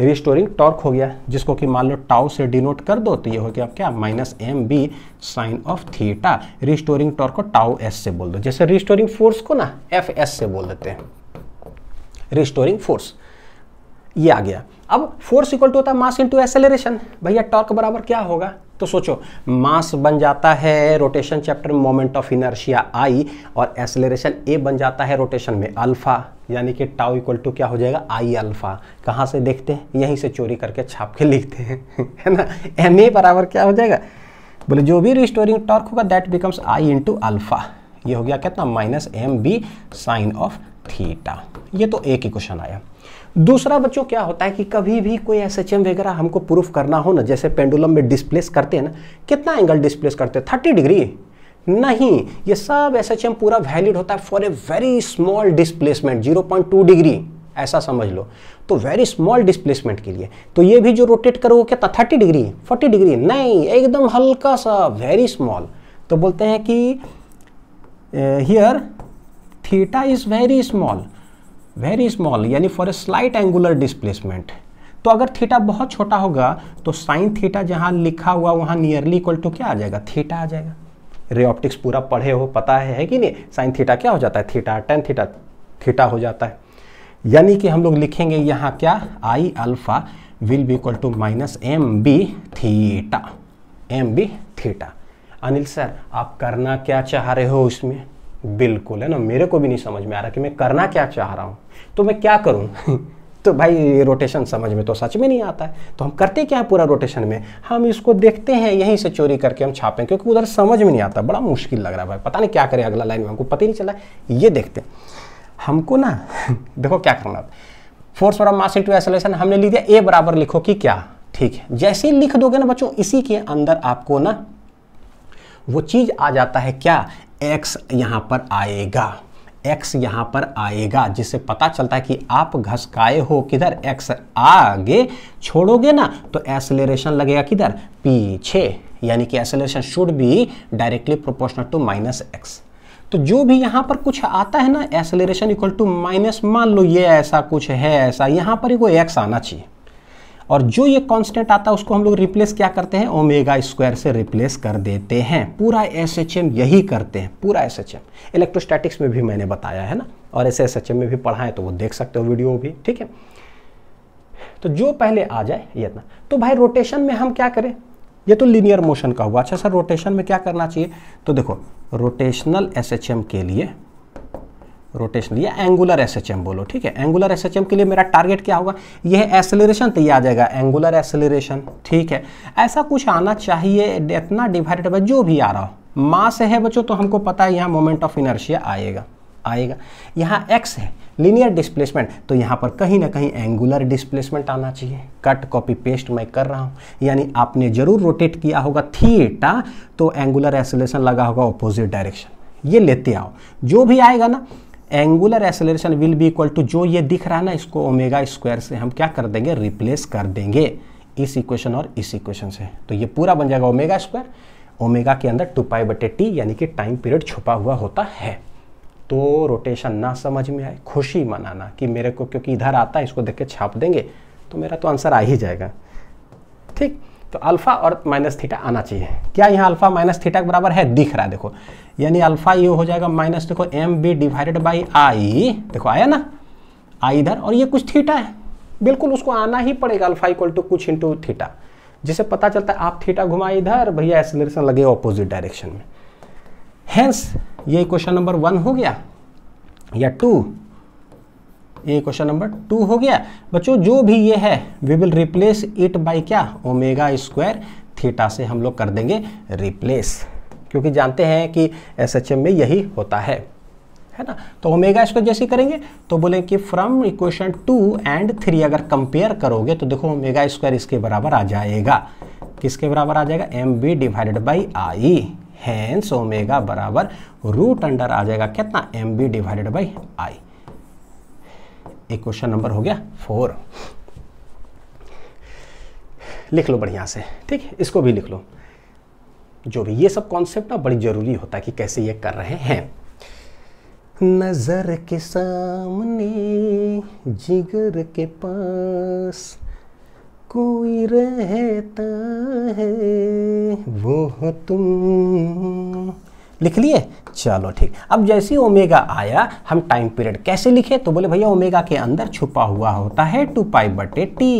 रिस्टोरिंग टॉर्क हो गया जिसको कि मान लो टाउ से डिनोट कर दो तो ये हो गया क्या minus M B sine of theta restoring torque को टाउ एस से बोल दो जैसे रिस्टोरिंग फोर्स को ना एफ एस से बोल देते हैं रिस्टोरिंग फोर्स ये आ गया अब फोर्स इक्वल टू होता है मास इंटू एक्सेलरेशन भैया टॉर्क बराबर क्या होगा तो सोचो मास बन जाता है रोटेशन चैप्टर में मोमेंट ऑफ इनर्शिया आई और एक्सेलरेशन ए बन जाता है रोटेशन में अल्फा यानी कि टाउ इक्वल टू क्या हो जाएगा आई अल्फा कहाँ से देखते हैं यहीं से चोरी करके छाप के लिखते हैं है ना एम ए बराबर क्या हो जाएगा बोले जो भी रिस्टोरिंग टॉर्क होगा that becomes I into alpha ये हो गया कितना minus M B sine of theta ये तो एक ही क्वेश्चन आया दूसरा बच्चों क्या होता है कि कभी भी कोई एस एच एम वगैरह हमको प्रूफ करना हो ना जैसे पेंडुलम में डिस्प्लेस करते हैं ना कितना एंगल डिस्प्लेस करते हैं थर्टी डिग्री नहीं ये सब एस एच एम पूरा वैलिड होता है for a very small displacement zero point two degree ऐसा समझ लो तो वेरी स्मॉल डिस्प्लेसमेंट के लिए तो ये भी जो रोटेट करो वो क्या थर्टी डिग्री फोर्टी डिग्री नहीं एकदम हल्का सा वेरी स्मॉल तो बोलते हैं कि here theta is very small very small यानी for a slight angular displacement तो अगर थीटा बहुत छोटा होगा तो साइन थीटा जहां लिखा हुआ वहां नियरली इक्वल टू क्या आ जाएगा थीटा आ जाएगा रे ऑप्टिक्स पूरा पढ़े हो पता है, है कि नहीं साइन थीटा क्या हो जाता है थीटा टेन थीटा थीटा हो जाता है यानी कि हम लोग लिखेंगे यहाँ क्या I alpha will be equal to minus M B theta M B theta Anil sir आप करना क्या चाह रहे हो इसमें बिल्कुल है ना मेरे को भी नहीं समझ में आ रहा कि मैं करना क्या चाह रहा हूँ तो मैं क्या करूँ तो भाई रोटेशन समझ में तो सच में नहीं आता है तो हम करते क्या है पूरा रोटेशन में हम इसको देखते हैं यहीं से चोरी करके हम छापें क्योंकि उधर समझ में नहीं आता बड़ा मुश्किल लग रहा है भाई पता नहीं क्या करें अगला लाइन में हमको पता ही नहीं चला ये देखते हमको ना देखो क्या करना फोर्स और मास इनटू एसोलेशन हमने लिख दिया ए बराबर लिखो कि क्या ठीक है जैसे लिख दोगे ना बच्चों इसी के अंदर आपको ना वो चीज़ आ जाता है क्या एक्स यहाँ पर आएगा एक्स यहाँ पर आएगा जिससे पता चलता है कि आप घसकाए हो किधर एक्स आगे छोड़ोगे ना तो एसलेरेशन लगेगा किधर पीछे यानी कि acceleration should be directly proportional to minus X तो जो भी यहाँ पर कुछ आता है ना एसलेरेशन इक्वल टू माइनस मान लो ये ऐसा कुछ है ऐसा यहाँ पर ही एक्स आना चाहिए और जो ये कांस्टेंट आता है उसको हम लोग रिप्लेस क्या करते हैं ओमेगा स्क्वायर से रिप्लेस कर देते हैं पूरा एस एच एम यही करते हैं पूरा एस एच एम इलेक्ट्रोस्टैटिक्स में भी मैंने बताया है ना और ऐसे एस एच एम में भी पढ़ा है तो वो देख सकते हो वीडियो भी ठीक है तो जो पहले आ जाए ये इतना तो भाई रोटेशन में हम क्या करें ये तो लीनियर मोशन का हुआ अच्छा सर रोटेशन में क्या करना चाहिए तो देखो रोटेशनल एस एच एम के लिए रोटेशनल या एंगुलर एस एच एम बोलो ठीक है एंगुलर एस एच एम के लिए मेरा टारगेट क्या होगा यह एसेलरेशन तो ये आ जाएगा एंगुलर एसेलरेशन ठीक है ऐसा कुछ आना चाहिए इतना डिवाइडेड बाई जो भी आ रहा हो मास है बच्चों तो हमको पता है यहाँ मोमेंट ऑफ इनर्शिया आएगा आएगा यहाँ एक्स है लीनियर डिस्प्लेसमेंट तो यहाँ पर कहीं ना कहीं एंगुलर डिस्प्लेसमेंट आना चाहिए कट कॉपी पेस्ट मैं कर रहा हूँ यानी आपने जरूर रोटेट किया होगा थीटा तो एंगुलर एसोलेशन लगा होगा ऑपोजिट डायरेक्शन ये लेते आओ जो भी आएगा ना angular acceleration will be equal to जो ये दिख रहा है ना इसको ओमेगा स्क्वायर से हम क्या कर देंगे रिप्लेस कर देंगे इस इक्वेशन और इस इक्वेशन से तो ये पूरा बन जाएगा ओमेगा स्क्वायर ओमेगा के अंदर टू पाई बटे टी यानी कि टाइम पीरियड छुपा हुआ होता है तो रोटेशन ना समझ में आए खुशी मनाना कि मेरे को क्योंकि इधर आता है इसको देख के छाप देंगे तो मेरा तो आंसर आ ही जाएगा ठीक तो अल्फ़ा और माइनस थीटा आना चाहिए क्या यहाँ अल्फ़ा माइनस थीटा के बराबर है दिख रहा है देखो यानी अल्फ़ा ये हो जाएगा माइनस देखो M B divided by I देखो आया ना आई इधर और ये कुछ थीटा है बिल्कुल उसको आना ही पड़ेगा अल्फ़ा इक्वल टू कुछ इंटू थीटा जिसे पता चलता है आप थीटा घुमाए इधर भैया एसलेशन लगे ऑपोजिट डायरेक्शन में हैंस ये क्वेश्चन नंबर वन हो गया या टू ये क्वेश्चन नंबर टू हो गया बच्चों जो भी ये है we will replace it by क्या ओमेगा स्क्वायर थीटा से हम लोग कर देंगे रिप्लेस क्योंकि जानते हैं कि एस में यही होता है है ना तो ओमेगा स्क्वायर जैसे करेंगे तो बोले कि from equation two and three अगर कंपेयर करोगे तो देखो ओमेगा स्क्वायर इसके बराबर आ जाएगा किसके बराबर आ जाएगा M B divided by I hence omega बराबर रूट अंडर आ जाएगा कितना M B divided by I ये क्वेश्चन नंबर हो गया फोर लिख लो बढ़िया से ठीक है इसको भी लिख लो जो भी ये सब कॉन्सेप्ट ना बड़ी ज़रूरी होता है कि कैसे ये कर रहे हैं नज़र के सामने जिगर के पास कोई रहता है वो हो तुम लिख लिए चलो ठीक अब जैसे ओमेगा आया हम टाइम पीरियड कैसे लिखे तो बोले भैया ओमेगा के अंदर छुपा हुआ होता है टू पाई बटे टी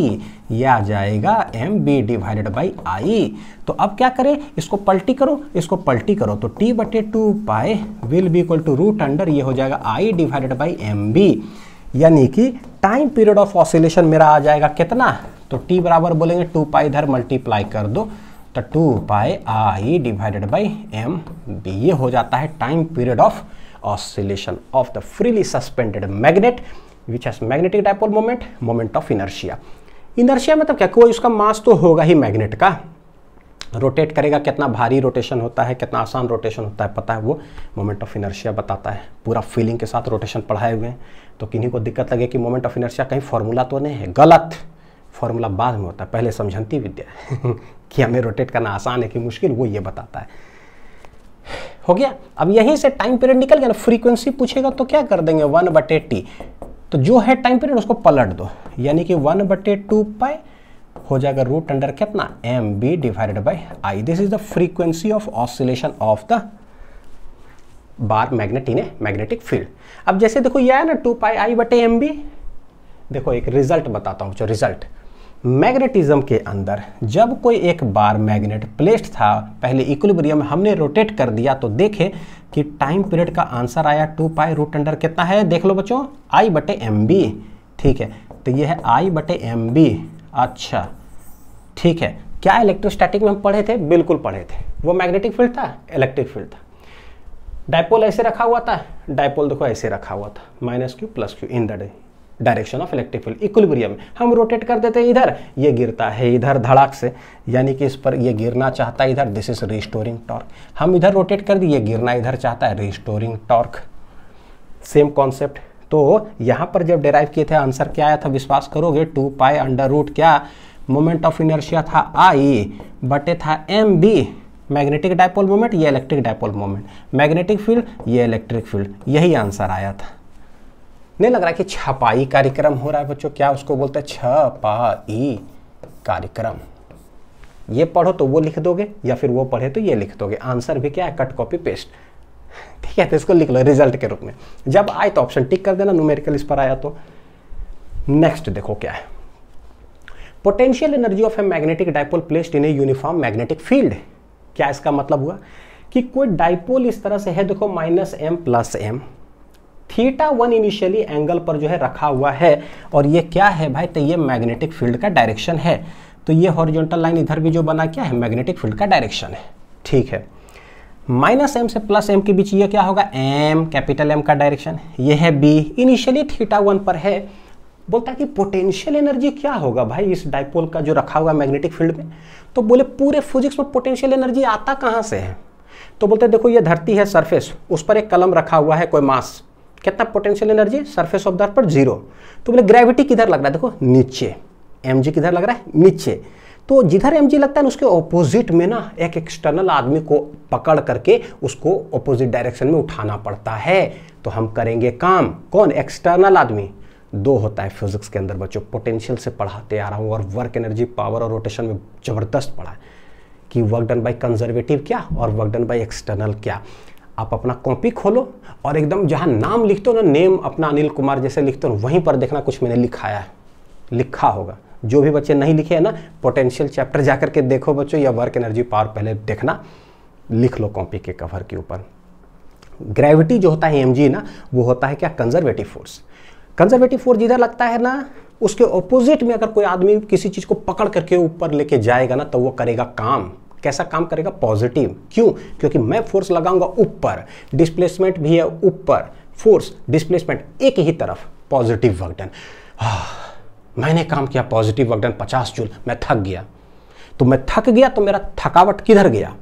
यह आ जाएगा M B divided by I तो अब क्या करें इसको पलटी करो इसको पलटी करो तो टी बटे two pi will be equal to root under ये हो जाएगा I divided by M B यानी कि टाइम पीरियड ऑफ ऑसिलेशन मेरा आ जाएगा कितना तो टी बराबर बोलेंगे टू पाई इधर मल्टीप्लाई कर दो तो two pi I divided by M B ये हो जाता है time period of oscillation of the freely suspended magnet which has magnetic dipole moment moment of inertia inertia मतलब क्या कोई उसका मास तो होगा ही मैग्नेट का रोटेट करेगा कितना भारी रोटेशन होता है कितना आसान रोटेशन होता है पता है वो मोमेंट ऑफ इनर्शिया बताता है पूरा फीलिंग के साथ रोटेशन पढ़ाए हुए हैं तो किन्हीं को दिक्कत लगे कि मोमेंट ऑफ इनर्शिया कहीं फॉर्मूला तो नहीं है गलत फॉर्मूला बाद में होता है पहले समझंती विद्या कि हमें रोटेट करना आसान है कि मुश्किल वो ये बताता है हो गया अब यहीं से टाइम पीरियड निकल गया ना फ्रीक्वेंसी पूछेगा तो क्या कर देंगे वन बटे टी तो जो है टाइम पीरियड उसको पलट दो यानी कि वन बटे टू पाई हो जाएगा रूट अंडर कितना M B divided by I this is the frequency of oscillation of the bar magnet in a magnetic field अब जैसे देखो यह है ना टू पाई आई बटे एम बी देखो एक रिजल्ट बताता हूँ जो रिजल्ट मैग्नेटिज्म के अंदर जब कोई एक बार मैग्नेट प्लेस्ड था पहले इक्विलिब्रियम हमने रोटेट कर दिया तो देखें कि टाइम पीरियड का आंसर आया टू पाई रूट अंडर कितना है देख लो बच्चों आई बटे एम बी ठीक है तो यह है आई बटे एम बी अच्छा ठीक है क्या इलेक्ट्रोस्टैटिक में हम पढ़े थे बिल्कुल पढ़े थे वो मैग्नेटिक फील्ड था इलेक्ट्रिक फील्ड था डायपोल ऐसे रखा हुआ था डायपोल देखो ऐसे रखा हुआ था minus q plus q in the the direction of electric field equilibrium हम रोटेट कर देते हैं इधर ये गिरता है इधर धड़ाक से यानी कि इस पर ये गिरना चाहता है इधर दिस इज रिस्टोरिंग टॉर्क हम इधर रोटेट कर दिए ये गिरना इधर चाहता है रिस्टोरिंग टॉर्क सेम कॉन्सेप्ट तो यहाँ पर जब डेराइव किए थे आंसर क्या आया था विश्वास करोगे टू पाई अंडर रूट क्या मोमेंट ऑफ इनर्शिया था आई बटे था M B magnetic dipole moment ये electric dipole moment magnetic field ये इलेक्ट्रिक फील्ड यही आंसर आया था नहीं लग रहा है कि छपाई कार्यक्रम हो रहा है बच्चों क्या उसको बोलते हैं छपाई कार्यक्रम ये पढ़ो तो वो लिख दोगे या फिर वो पढ़े तो ये लिख दोगे आंसर भी क्या है कट कॉपी पेस्ट ठीक है तो इसको लिख लो रिजल्ट के रूप में जब आए तो ऑप्शन टिक कर देना न्यूमेरिकल इस पर आया तो नेक्स्ट देखो क्या है potential energy of a magnetic dipole placed in a uniform magnetic field क्या इसका मतलब हुआ कि कोई डायपोल इस तरह से है देखो minus M plus M theta one initially angle पर जो है रखा हुआ है और ये क्या है भाई तो ये मैग्नेटिक फील्ड का डायरेक्शन है तो ये हॉरिजॉन्टल लाइन इधर भी जो बना क्या है मैग्नेटिक फील्ड का डायरेक्शन है ठीक है माइनस एम से प्लस एम के बीच ये क्या होगा एम कैपिटल एम का डायरेक्शन ये है बी इनिशियली थीटा वन पर है बोलता है कि पोटेंशियल एनर्जी क्या होगा भाई इस डाइपोल का जो रखा हुआ मैग्नेटिक फील्ड में तो बोले पूरे फिजिक्स में पोटेंशियल एनर्जी आता कहाँ से है तो बोलते देखो ये धरती है सरफेस उस पर एक कलम रखा हुआ है कोई मास कितना potential energy surface of the earth पर जीरो तो बोले ग्रेविटी किधर लग रहा है देखो नीचे एम किधर लग रहा है नीचे तो जिधर एम लगता है ना उसके ऑपोजिट में ना एक एक्सटर्नल आदमी को पकड़ करके उसको ऑपोजिट डायरेक्शन में उठाना पड़ता है तो हम करेंगे काम कौन एक्सटर्नल आदमी दो होता है फिजिक्स के अंदर बच्चों पोटेंशियल से पढ़ाते आ रहा हूँ और वर्क एनर्जी पावर और रोटेशन में ज़बरदस्त पढ़ा है कि वर्क डन बाय कंजर्वेटिव क्या और वर्क डन बाय एक्सटर्नल क्या आप अपना कॉपी खोलो और एकदम जहाँ नाम लिखते हो ना नेम अपना अनिल कुमार जैसे लिखते हो वहीं पर देखना कुछ मैंने लिखाया है लिखा होगा जो भी बच्चे नहीं लिखे हैं ना पोटेंशियल चैप्टर जा करके देखो बच्चों या वर्क एनर्जी पावर पहले देखना लिख लो कॉपी के कवर के ऊपर ग्रेविटी जो होता है एम ना वो होता है क्या कंजर्वेटिव फोर्स कंजर्वेटिव फोर्स जिधर लगता है ना उसके ऑपोजिट में अगर कोई आदमी किसी चीज़ को पकड़ करके ऊपर लेके जाएगा ना तो वो करेगा काम कैसा काम करेगा पॉजिटिव क्यों क्योंकि मैं फोर्स लगाऊंगा ऊपर डिस्प्लेसमेंट भी है ऊपर फोर्स डिस्प्लेसमेंट एक ही तरफ पॉजिटिव वर्कडन मैंने काम किया पॉजिटिव वर्कडन पचास जूल मैं थक गया तो मैं थक गया तो मेरा थकावट किधर गया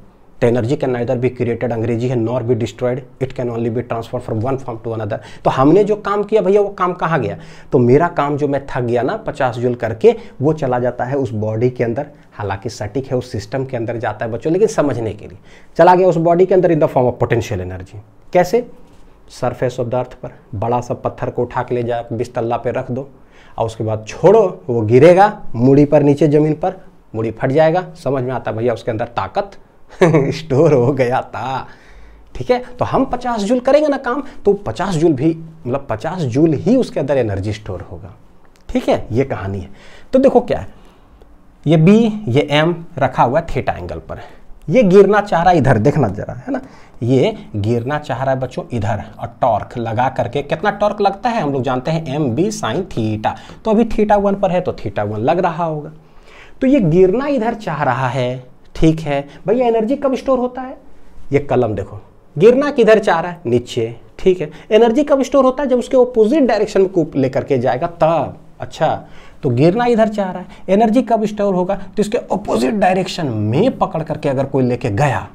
energy can can neither be created अंग्रेजी है nor be destroyed it can only be transfer from one form to another तो हमने जो काम किया भैया वो काम कहाँ गया तो मेरा काम जो मैं थक गया ना पचास जूल करके वो चला जाता है उस बॉडी के अंदर हालांकि सटीक है उस सिस्टम के अंदर जाता है बच्चों लेकिन समझने के लिए चला गया उस बॉडी के अंदर in the form of potential energy कैसे सरफेस ऑफ द अर्थ पर बड़ा सा पत्थर को उठा के ले जाए बिस्तल्ला पे रख दो और उसके बाद छोड़ो वो गिरेगा मुड़ी पर नीचे ज़मीन पर मूड़ी फट जाएगा समझ में आता है भैया उसके अंदर ताकत स्टोर हो गया था ठीक है तो हम 50 जूल करेंगे ना काम तो 50 जूल भी मतलब 50 जूल ही उसके अंदर एनर्जी स्टोर होगा ठीक है ये कहानी है तो देखो क्या है ये बी ये एम रखा हुआ थीटा एंगल पर ये गिरना चाह रहा है इधर देखना जरा है ना ये गिरना चाह रहा है बच्चों इधर और टॉर्क लगा करके कितना टॉर्क लगता है हम लोग जानते हैं एम बी साइन थीटा तो अभी थीटा वन पर है तो थीटा वन लग रहा होगा तो ये गिरना इधर चाह रहा है ठीक है भैया एनर्जी कब स्टोर होता है ये कलम देखो गिरना किधर चाह रहा है नीचे ठीक है एनर्जी कब स्टोर होता है जब उसके ओपोजिट डायरेक्शन में लेकर के जाएगा तब अच्छा तो गिरना इधर चाह रहा है एनर्जी कब स्टोर होगा तो इसके ऑपोजिट डायरेक्शन में पकड़ करके अगर कोई लेके गया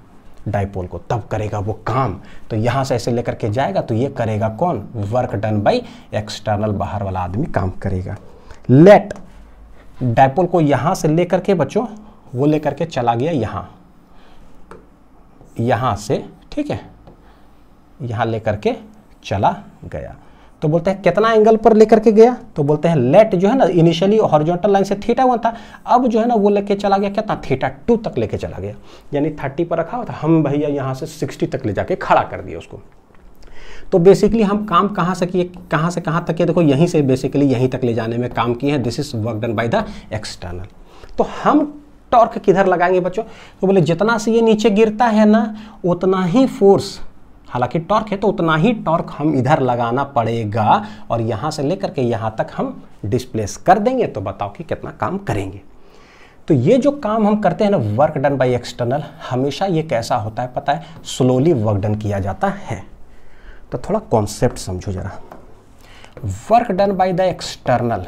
डायपोल को तब करेगा वो काम तो यहाँ से ऐसे लेकर के जाएगा तो ये करेगा कौन वर्क डन बाई एक्सटर्नल बाहर वाला आदमी काम करेगा लेट डायपोल को यहां से लेकर के बच्चों वो लेकर के चला गया यहाँ यहाँ से ठीक है यहाँ लेकर के चला गया तो बोलते हैं कितना एंगल पर लेकर के गया तो बोलते हैं लेट जो है ना इनिशियली हॉरिजॉन्टल लाइन से थीटा वन था अब जो है ना वो लेके चला गया कितना थीटा टू तक लेके चला गया यानी थर्टी पर रखा हुआ था हम भैया यहाँ से सिक्सटी तक ले जाके खड़ा कर दिया उसको तो बेसिकली हम काम कहाँ से किए कहाँ से कहाँ तक किए देखो यहीं से बेसिकली यहीं तक ले जाने में काम किए हैं this is work done by the external तो हम टॉर्क किधर लगाएंगे बच्चों तो बोले जितना से ये नीचे गिरता है ना उतना ही फोर्स हालांकि टॉर्क है तो उतना ही टॉर्क हम इधर लगाना पड़ेगा और यहां से लेकर के यहां तक हम डिस्प्लेस कर देंगे तो बताओ कि कितना काम करेंगे तो ये जो काम हम करते हैं ना वर्क डन बाय एक्सटर्नल हमेशा ये कैसा होता है पता है स्लोली वर्क डन किया जाता है तो थोड़ा कॉन्सेप्ट समझो जरा work done by the external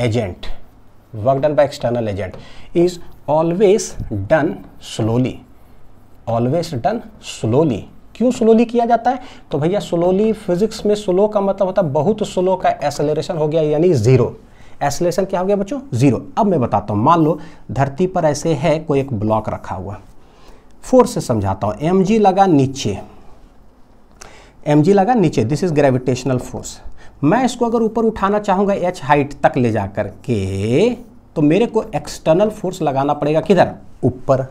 agent work done by external agent is always done slowly always done slowly क्यों स्लोली किया जाता है तो भैया स्लोली फिजिक्स में स्लो का मतलब होता है बहुत स्लो का एसेलरेशन हो गया यानी ज़ीरो एसेलरेशन क्या हो गया बच्चों ज़ीरो अब मैं बताता हूँ मान लो धरती पर ऐसे है कोई एक ब्लॉक रखा हुआ फोर्स से समझाता हूँ एम लगा नीचे एम लगा नीचे दिस इज ग्रेविटेशनल फोर्स मैं इसको अगर ऊपर उठाना चाहूँगा एच हाइट तक ले जा कर के तो मेरे को एक्सटर्नल फोर्स लगाना पड़ेगा किधर ऊपर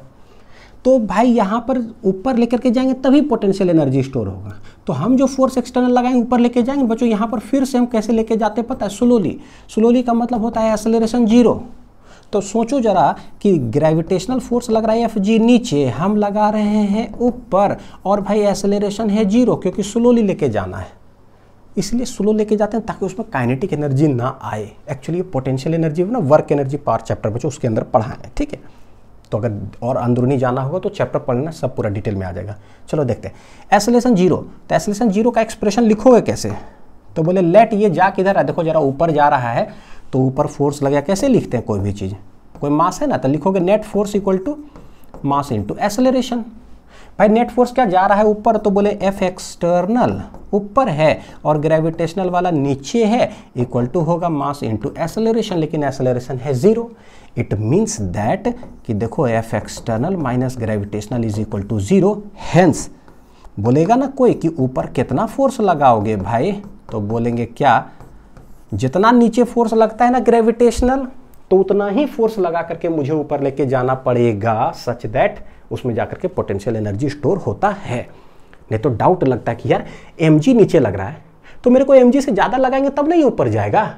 तो भाई यहाँ पर ऊपर लेकर के जाएंगे तभी पोटेंशियल एनर्जी स्टोर होगा तो हम जो फोर्स एक्सटर्नल लगाएंगे ऊपर लेके जाएंगे बच्चों यहाँ पर फिर से हम कैसे लेके जाते पता है स्लोली स्लोली का मतलब होता है एसलेशन जीरो तो सोचो जरा कि ग्रेविटेशनल फोर्स लग रहा है एफ जी नीचे हम लगा रहे हैं ऊपर और भाई एसलेशन है जीरो क्योंकि स्लोली लेके जाना है इसलिए स्लो लेके जाते हैं ताकि उसमें काइनेटिक एनर्जी ना आए एक्चुअली पोटेंशियल एनर्जी ना वर्क एनर्जी पार चैप्टर बचो उसके अंदर पढ़ाएं ठीक है तो अगर और अंदरूनी जाना होगा तो चैप्टर पढ़ना सब पूरा डिटेल में आ जाएगा चलो देखते हैं एसलेशन जीरो तो एसलेशन जीरो का एक्सप्रेशन लिखोगे कैसे तो बोले लेट ये जा किधर है देखो जरा ऊपर जा रहा है तो ऊपर फोर्स लगेगा कैसे लिखते हैं कोई भी चीज़ कोई मास है ना तो लिखोगे net force equal to mass into acceleration भाई नेट फोर्स क्या जा रहा है ऊपर तो बोले एफ एक्सटर्नल ऊपर है और ग्रेविटेशनल वाला नीचे है इक्वल टू होगा मास इनटू एसेलरेशन लेकिन एसेलरेशन है ज़ीरो इट मींस दैट कि देखो F external minus gravitational is equal to zero hence बोलेगा ना कोई कि ऊपर कितना फोर्स लगाओगे भाई तो बोलेंगे क्या जितना नीचे फोर्स लगता है ना ग्रेविटेशनल तो उतना ही फोर्स लगा करके मुझे ऊपर लेके जाना पड़ेगा सच दैट उसमें जाकर के पोटेंशियल एनर्जी स्टोर होता है नहीं तो डाउट लगता है कि यार एम नीचे लग रहा है तो मेरे को एम से ज़्यादा लगाएंगे तब नहीं ऊपर जाएगा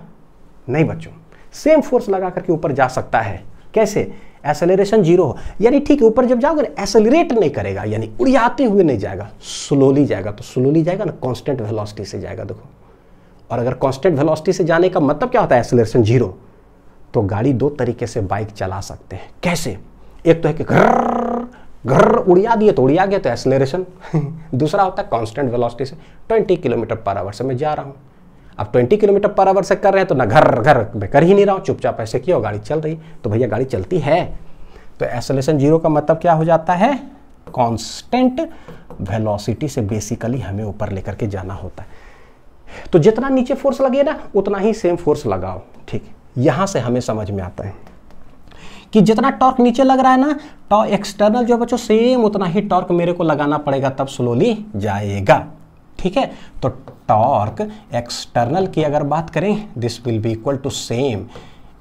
नहीं बच्चों सेम फोर्स लगा करके ऊपर जा सकता है कैसे एसेलरेशन जीरो हो यानी ठीक है ऊपर जब जाओगे ना एसेलरेट नहीं करेगा यानी उड़ियाते हुए नहीं जाएगा स्लोली जाएगा तो स्लोली जाएगा ना कांस्टेंट वेलोसिटी से जाएगा देखो और अगर कांस्टेंट वेलोसिटी से जाने का मतलब क्या होता है एसेलरेशन जीरो तो गाड़ी दो तरीके से बाइक चला सकते हैं कैसे एक तो है कि घर उड़िया दिए तो उड़िया गया तो एक्सलेशन दूसरा होता है कांस्टेंट वेलोसिटी से 20 किलोमीटर पर आवर से मैं जा रहा हूँ अब 20 किलोमीटर पर आवर से कर रहे हैं तो ना घर घर मैं कर ही नहीं रहा हूँ चुपचाप ऐसे किया गाड़ी चल रही तो भैया गाड़ी चलती है तो एक्सलेशन जीरो का मतलब क्या हो जाता है कॉन्स्टेंट वेलोसिटी से बेसिकली हमें ऊपर लेकर के जाना होता है तो जितना नीचे फोर्स लगे ना उतना ही सेम फोर्स लगाओ ठीक यहाँ से हमें समझ में आता है कि जितना टॉर्क नीचे लग रहा है ना टॉ एक्सटर्नल जो बच्चों सेम उतना ही टॉर्क मेरे को लगाना पड़ेगा तब स्लोली जाएगा ठीक है तो टॉर्क एक्सटर्नल की अगर बात करें this will be equal to same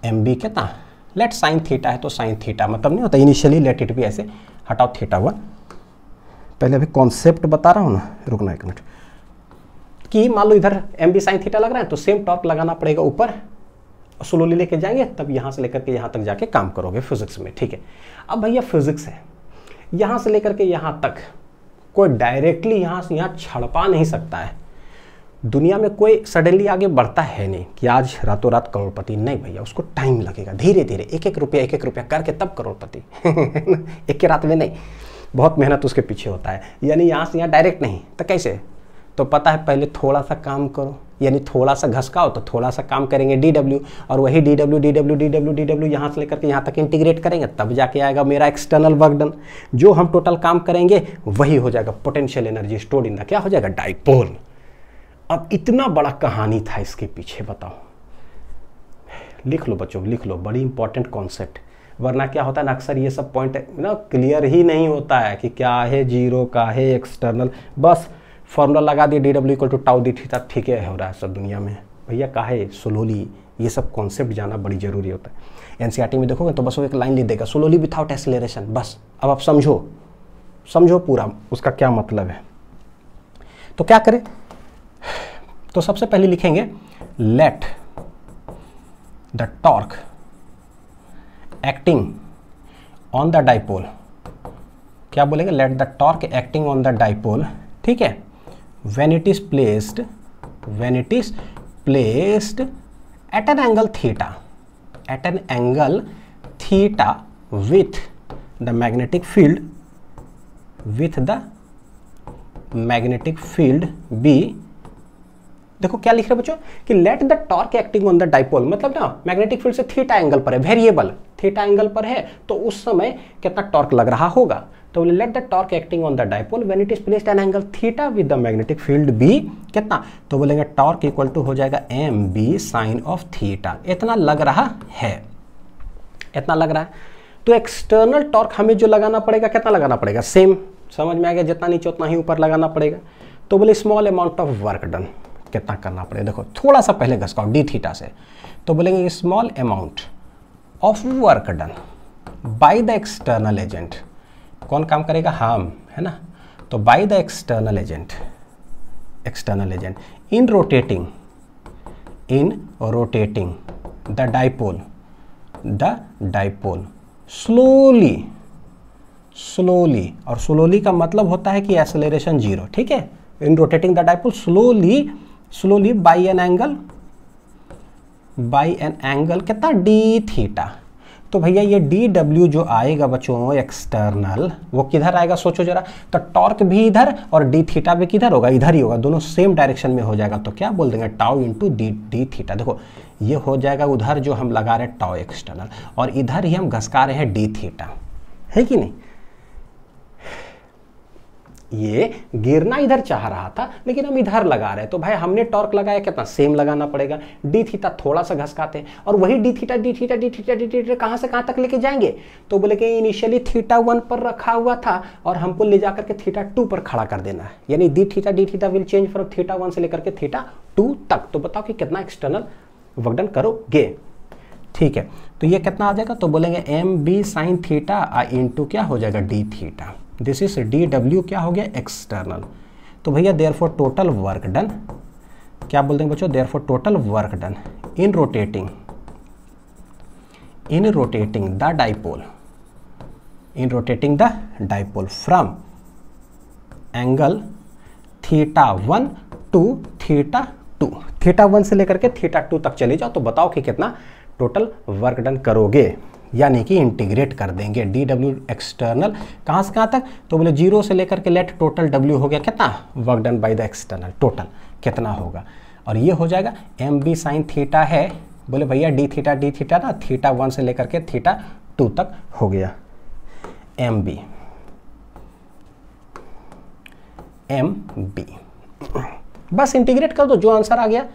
M B कितना लेट साइन थीटा है तो साइन थीटा मतलब नहीं होता इनिशियली लेट इट भी ऐसे हटाओ थीटा वन पहले अभी कॉन्सेप्ट बता रहा हूँ ना रुकना एक मिनट कि मान लो इधर एम बी साइन थीटा लग रहा है तो सेम टॉर्क लगाना पड़ेगा ऊपर स्लोली लेके जाएंगे तब यहाँ से लेकर के यहाँ तक जाके काम करोगे फिजिक्स में ठीक है अब भैया फिजिक्स है यहाँ से लेकर के यहाँ तक कोई डायरेक्टली यहाँ से यहाँ छड़पा नहीं सकता है दुनिया में कोई सडनली आगे बढ़ता है नहीं कि आज रातों रात करोड़पति नहीं भैया उसको टाइम लगेगा धीरे धीरे एक एक रुपया एक एक रुपया करके तब करोड़पति एक के रात में नहीं बहुत मेहनत उसके पीछे होता है यानी यहाँ से यहाँ डायरेक्ट नहीं तो कैसे तो पता है पहले थोड़ा सा काम करो यानी थोड़ा सा घसकाओ तो थोड़ा सा काम करेंगे डी डब्ल्यू और वही D W D W D W D W यहाँ से लेकर के यहाँ तक इंटीग्रेट करेंगे तब जाके आएगा मेरा एक्सटर्नल वर्क डन जो हम टोटल काम करेंगे वही हो जाएगा potential energy stored in the क्या हो जाएगा डाइपोल अब इतना बड़ा कहानी था इसके पीछे बताओ लिख लो बच्चों लिख लो बड़ी इंपॉर्टेंट कॉन्सेप्ट वरना क्या होता है ना अक्सर ये सब पॉइंट ना क्लियर ही नहीं होता है कि क्या है जीरो का है एक्सटर्नल बस फॉर्मूला लगा दिया D W equal to tau D theta ठीक है हो रहा है सब दुनिया में भैया है स्लोली ये सब कॉन्सेप्ट जाना बड़ी जरूरी होता है एन e में देखोगे तो बस वो एक लाइन लिख देगा स्लोली विथआउट एक्सेलरेशन बस अब आप समझो समझो पूरा उसका क्या मतलब है तो क्या करें तो सबसे पहले लिखेंगे let the torque acting on the dipole क्या बोलेंगे let the torque acting on the dipole ठीक है when it is placed when it is placed at an angle theta at an angle theta with the magnetic field with the magnetic field B देखो क्या लिख रहे बच्चों कि let the torque acting on the dipole मतलब ना मैग्नेटिक फील्ड से थीटा एंगल पर है वेरिएबल थीटा एंगल पर है तो उस समय कितना टॉर्क लग रहा होगा तो बोले let the torque acting on the dipole when it is placed an angle theta with the magnetic field B कितना तो बोलेंगे टॉर्क इक्वल टू हो जाएगा M B sine of theta इतना लग रहा है इतना लग रहा है तो एक्सटर्नल टॉर्क हमें जो लगाना पड़ेगा कितना लगाना पड़ेगा सेम समझ में आ गया जितना नीचे उतना ही ऊपर लगाना पड़ेगा तो बोले small amount of work done कितना करना पड़ेगा देखो थोड़ा सा पहले घसकाओ डी थीटा से तो बोलेंगे small amount of work done by the external agent कौन काम करेगा हार्म है ना तो by the external agent external agent in rotating in rotating the dipole the dipole slowly slowly और स्लोली का मतलब होता है कि एक्सेलरेशन जीरो ठीक है in rotating the dipole slowly slowly by an angle by an angle कितना डी थीटा तो भैया ये डी डब्ल्यू जो आएगा बच्चों एक्सटर्नल वो किधर आएगा सोचो जरा तो टॉर्क भी इधर और डी थीटा भी किधर होगा इधर ही होगा दोनों सेम डायरेक्शन में हो जाएगा तो क्या बोल देंगे tau into D D theta देखो ये हो जाएगा उधर जो हम लगा रहे हैं टाओ एक्सटर्नल और इधर ही हम घसका रहे हैं डी थीटा है कि नहीं ये गिरना इधर चाह रहा था लेकिन हम इधर लगा रहे तो भाई हमने टॉर्क लगाया कितना सेम लगाना पड़ेगा डी थीटा थोड़ा सा घसकाते हैं और वही D theta D theta D theta D theta कहाँ से कहाँ तक लेके जाएंगे तो बोले कि इनिशियली थीटा वन पर रखा हुआ था और हमको ले जाकर के थीटा टू पर खड़ा कर देना है यानी D theta D theta will change from theta one से लेकर के थीटा टू तक तो बताओ कि कितना एक्सटर्नल वर्कडन करोगे ठीक है तो ये कितना आ जाएगा तो बोलेंगे M B sine theta into क्या हो जाएगा D theta this is D W क्या हो गया एक्सटर्नल तो भैया therefore total work done क्या बोल देंगे बच्चों therefore total work done in rotating in rotating the dipole in rotating the dipole from angle theta one to theta two theta one से लेकर के थीटा टू तक चले जाओ तो बताओ कि कितना टोटल वर्क डन करोगे यानी कि इंटीग्रेट कर देंगे डी डब्ल्यू एक्सटर्नल कहाँ से कहाँ तक तो बोले जीरो से लेकर के लेट टोटल डब्ल्यू हो गया कितना work done by the external total कितना होगा और ये हो जाएगा एम बी साइन थीटा है बोले भैया डी थीटा डी थीटा ना थीटा वन से लेकर के थीटा टू तक हो गया एम बी एम बी बस इंटीग्रेट कर दो जो आंसर आ गया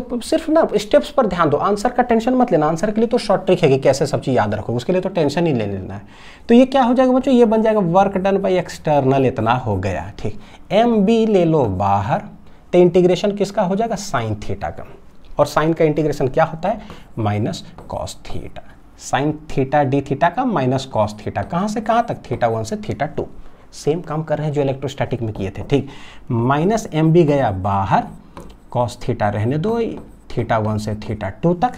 तो सिर्फ ना स्टेप्स पर ध्यान दो आंसर का टेंशन मत लेना आंसर के लिए तो शॉर्ट ट्रिक है कि कैसे सब चीज़ याद रखो उसके लिए तो टेंशन ही ले लेना है तो ये क्या हो जाएगा बच्चों ये बन जाएगा वर्क डन बाई एक्सटर्नल इतना हो गया ठीक एम बी ले लो बाहर तो इंटीग्रेशन किसका हो जाएगा साइन थीटा का और साइन का इंटीग्रेशन क्या होता है minus cos theta sine theta D theta का माइनस कॉस थीटा कहाँ से कहाँ तक थीटा वन से थीटा टू सेम काम कर रहे हैं जो इलेक्ट्रोस्टैटिक में किए थे ठीक माइनस एम बी गया बाहर कॉस थीटा रहने दो थीटा वन से थीटा टू तक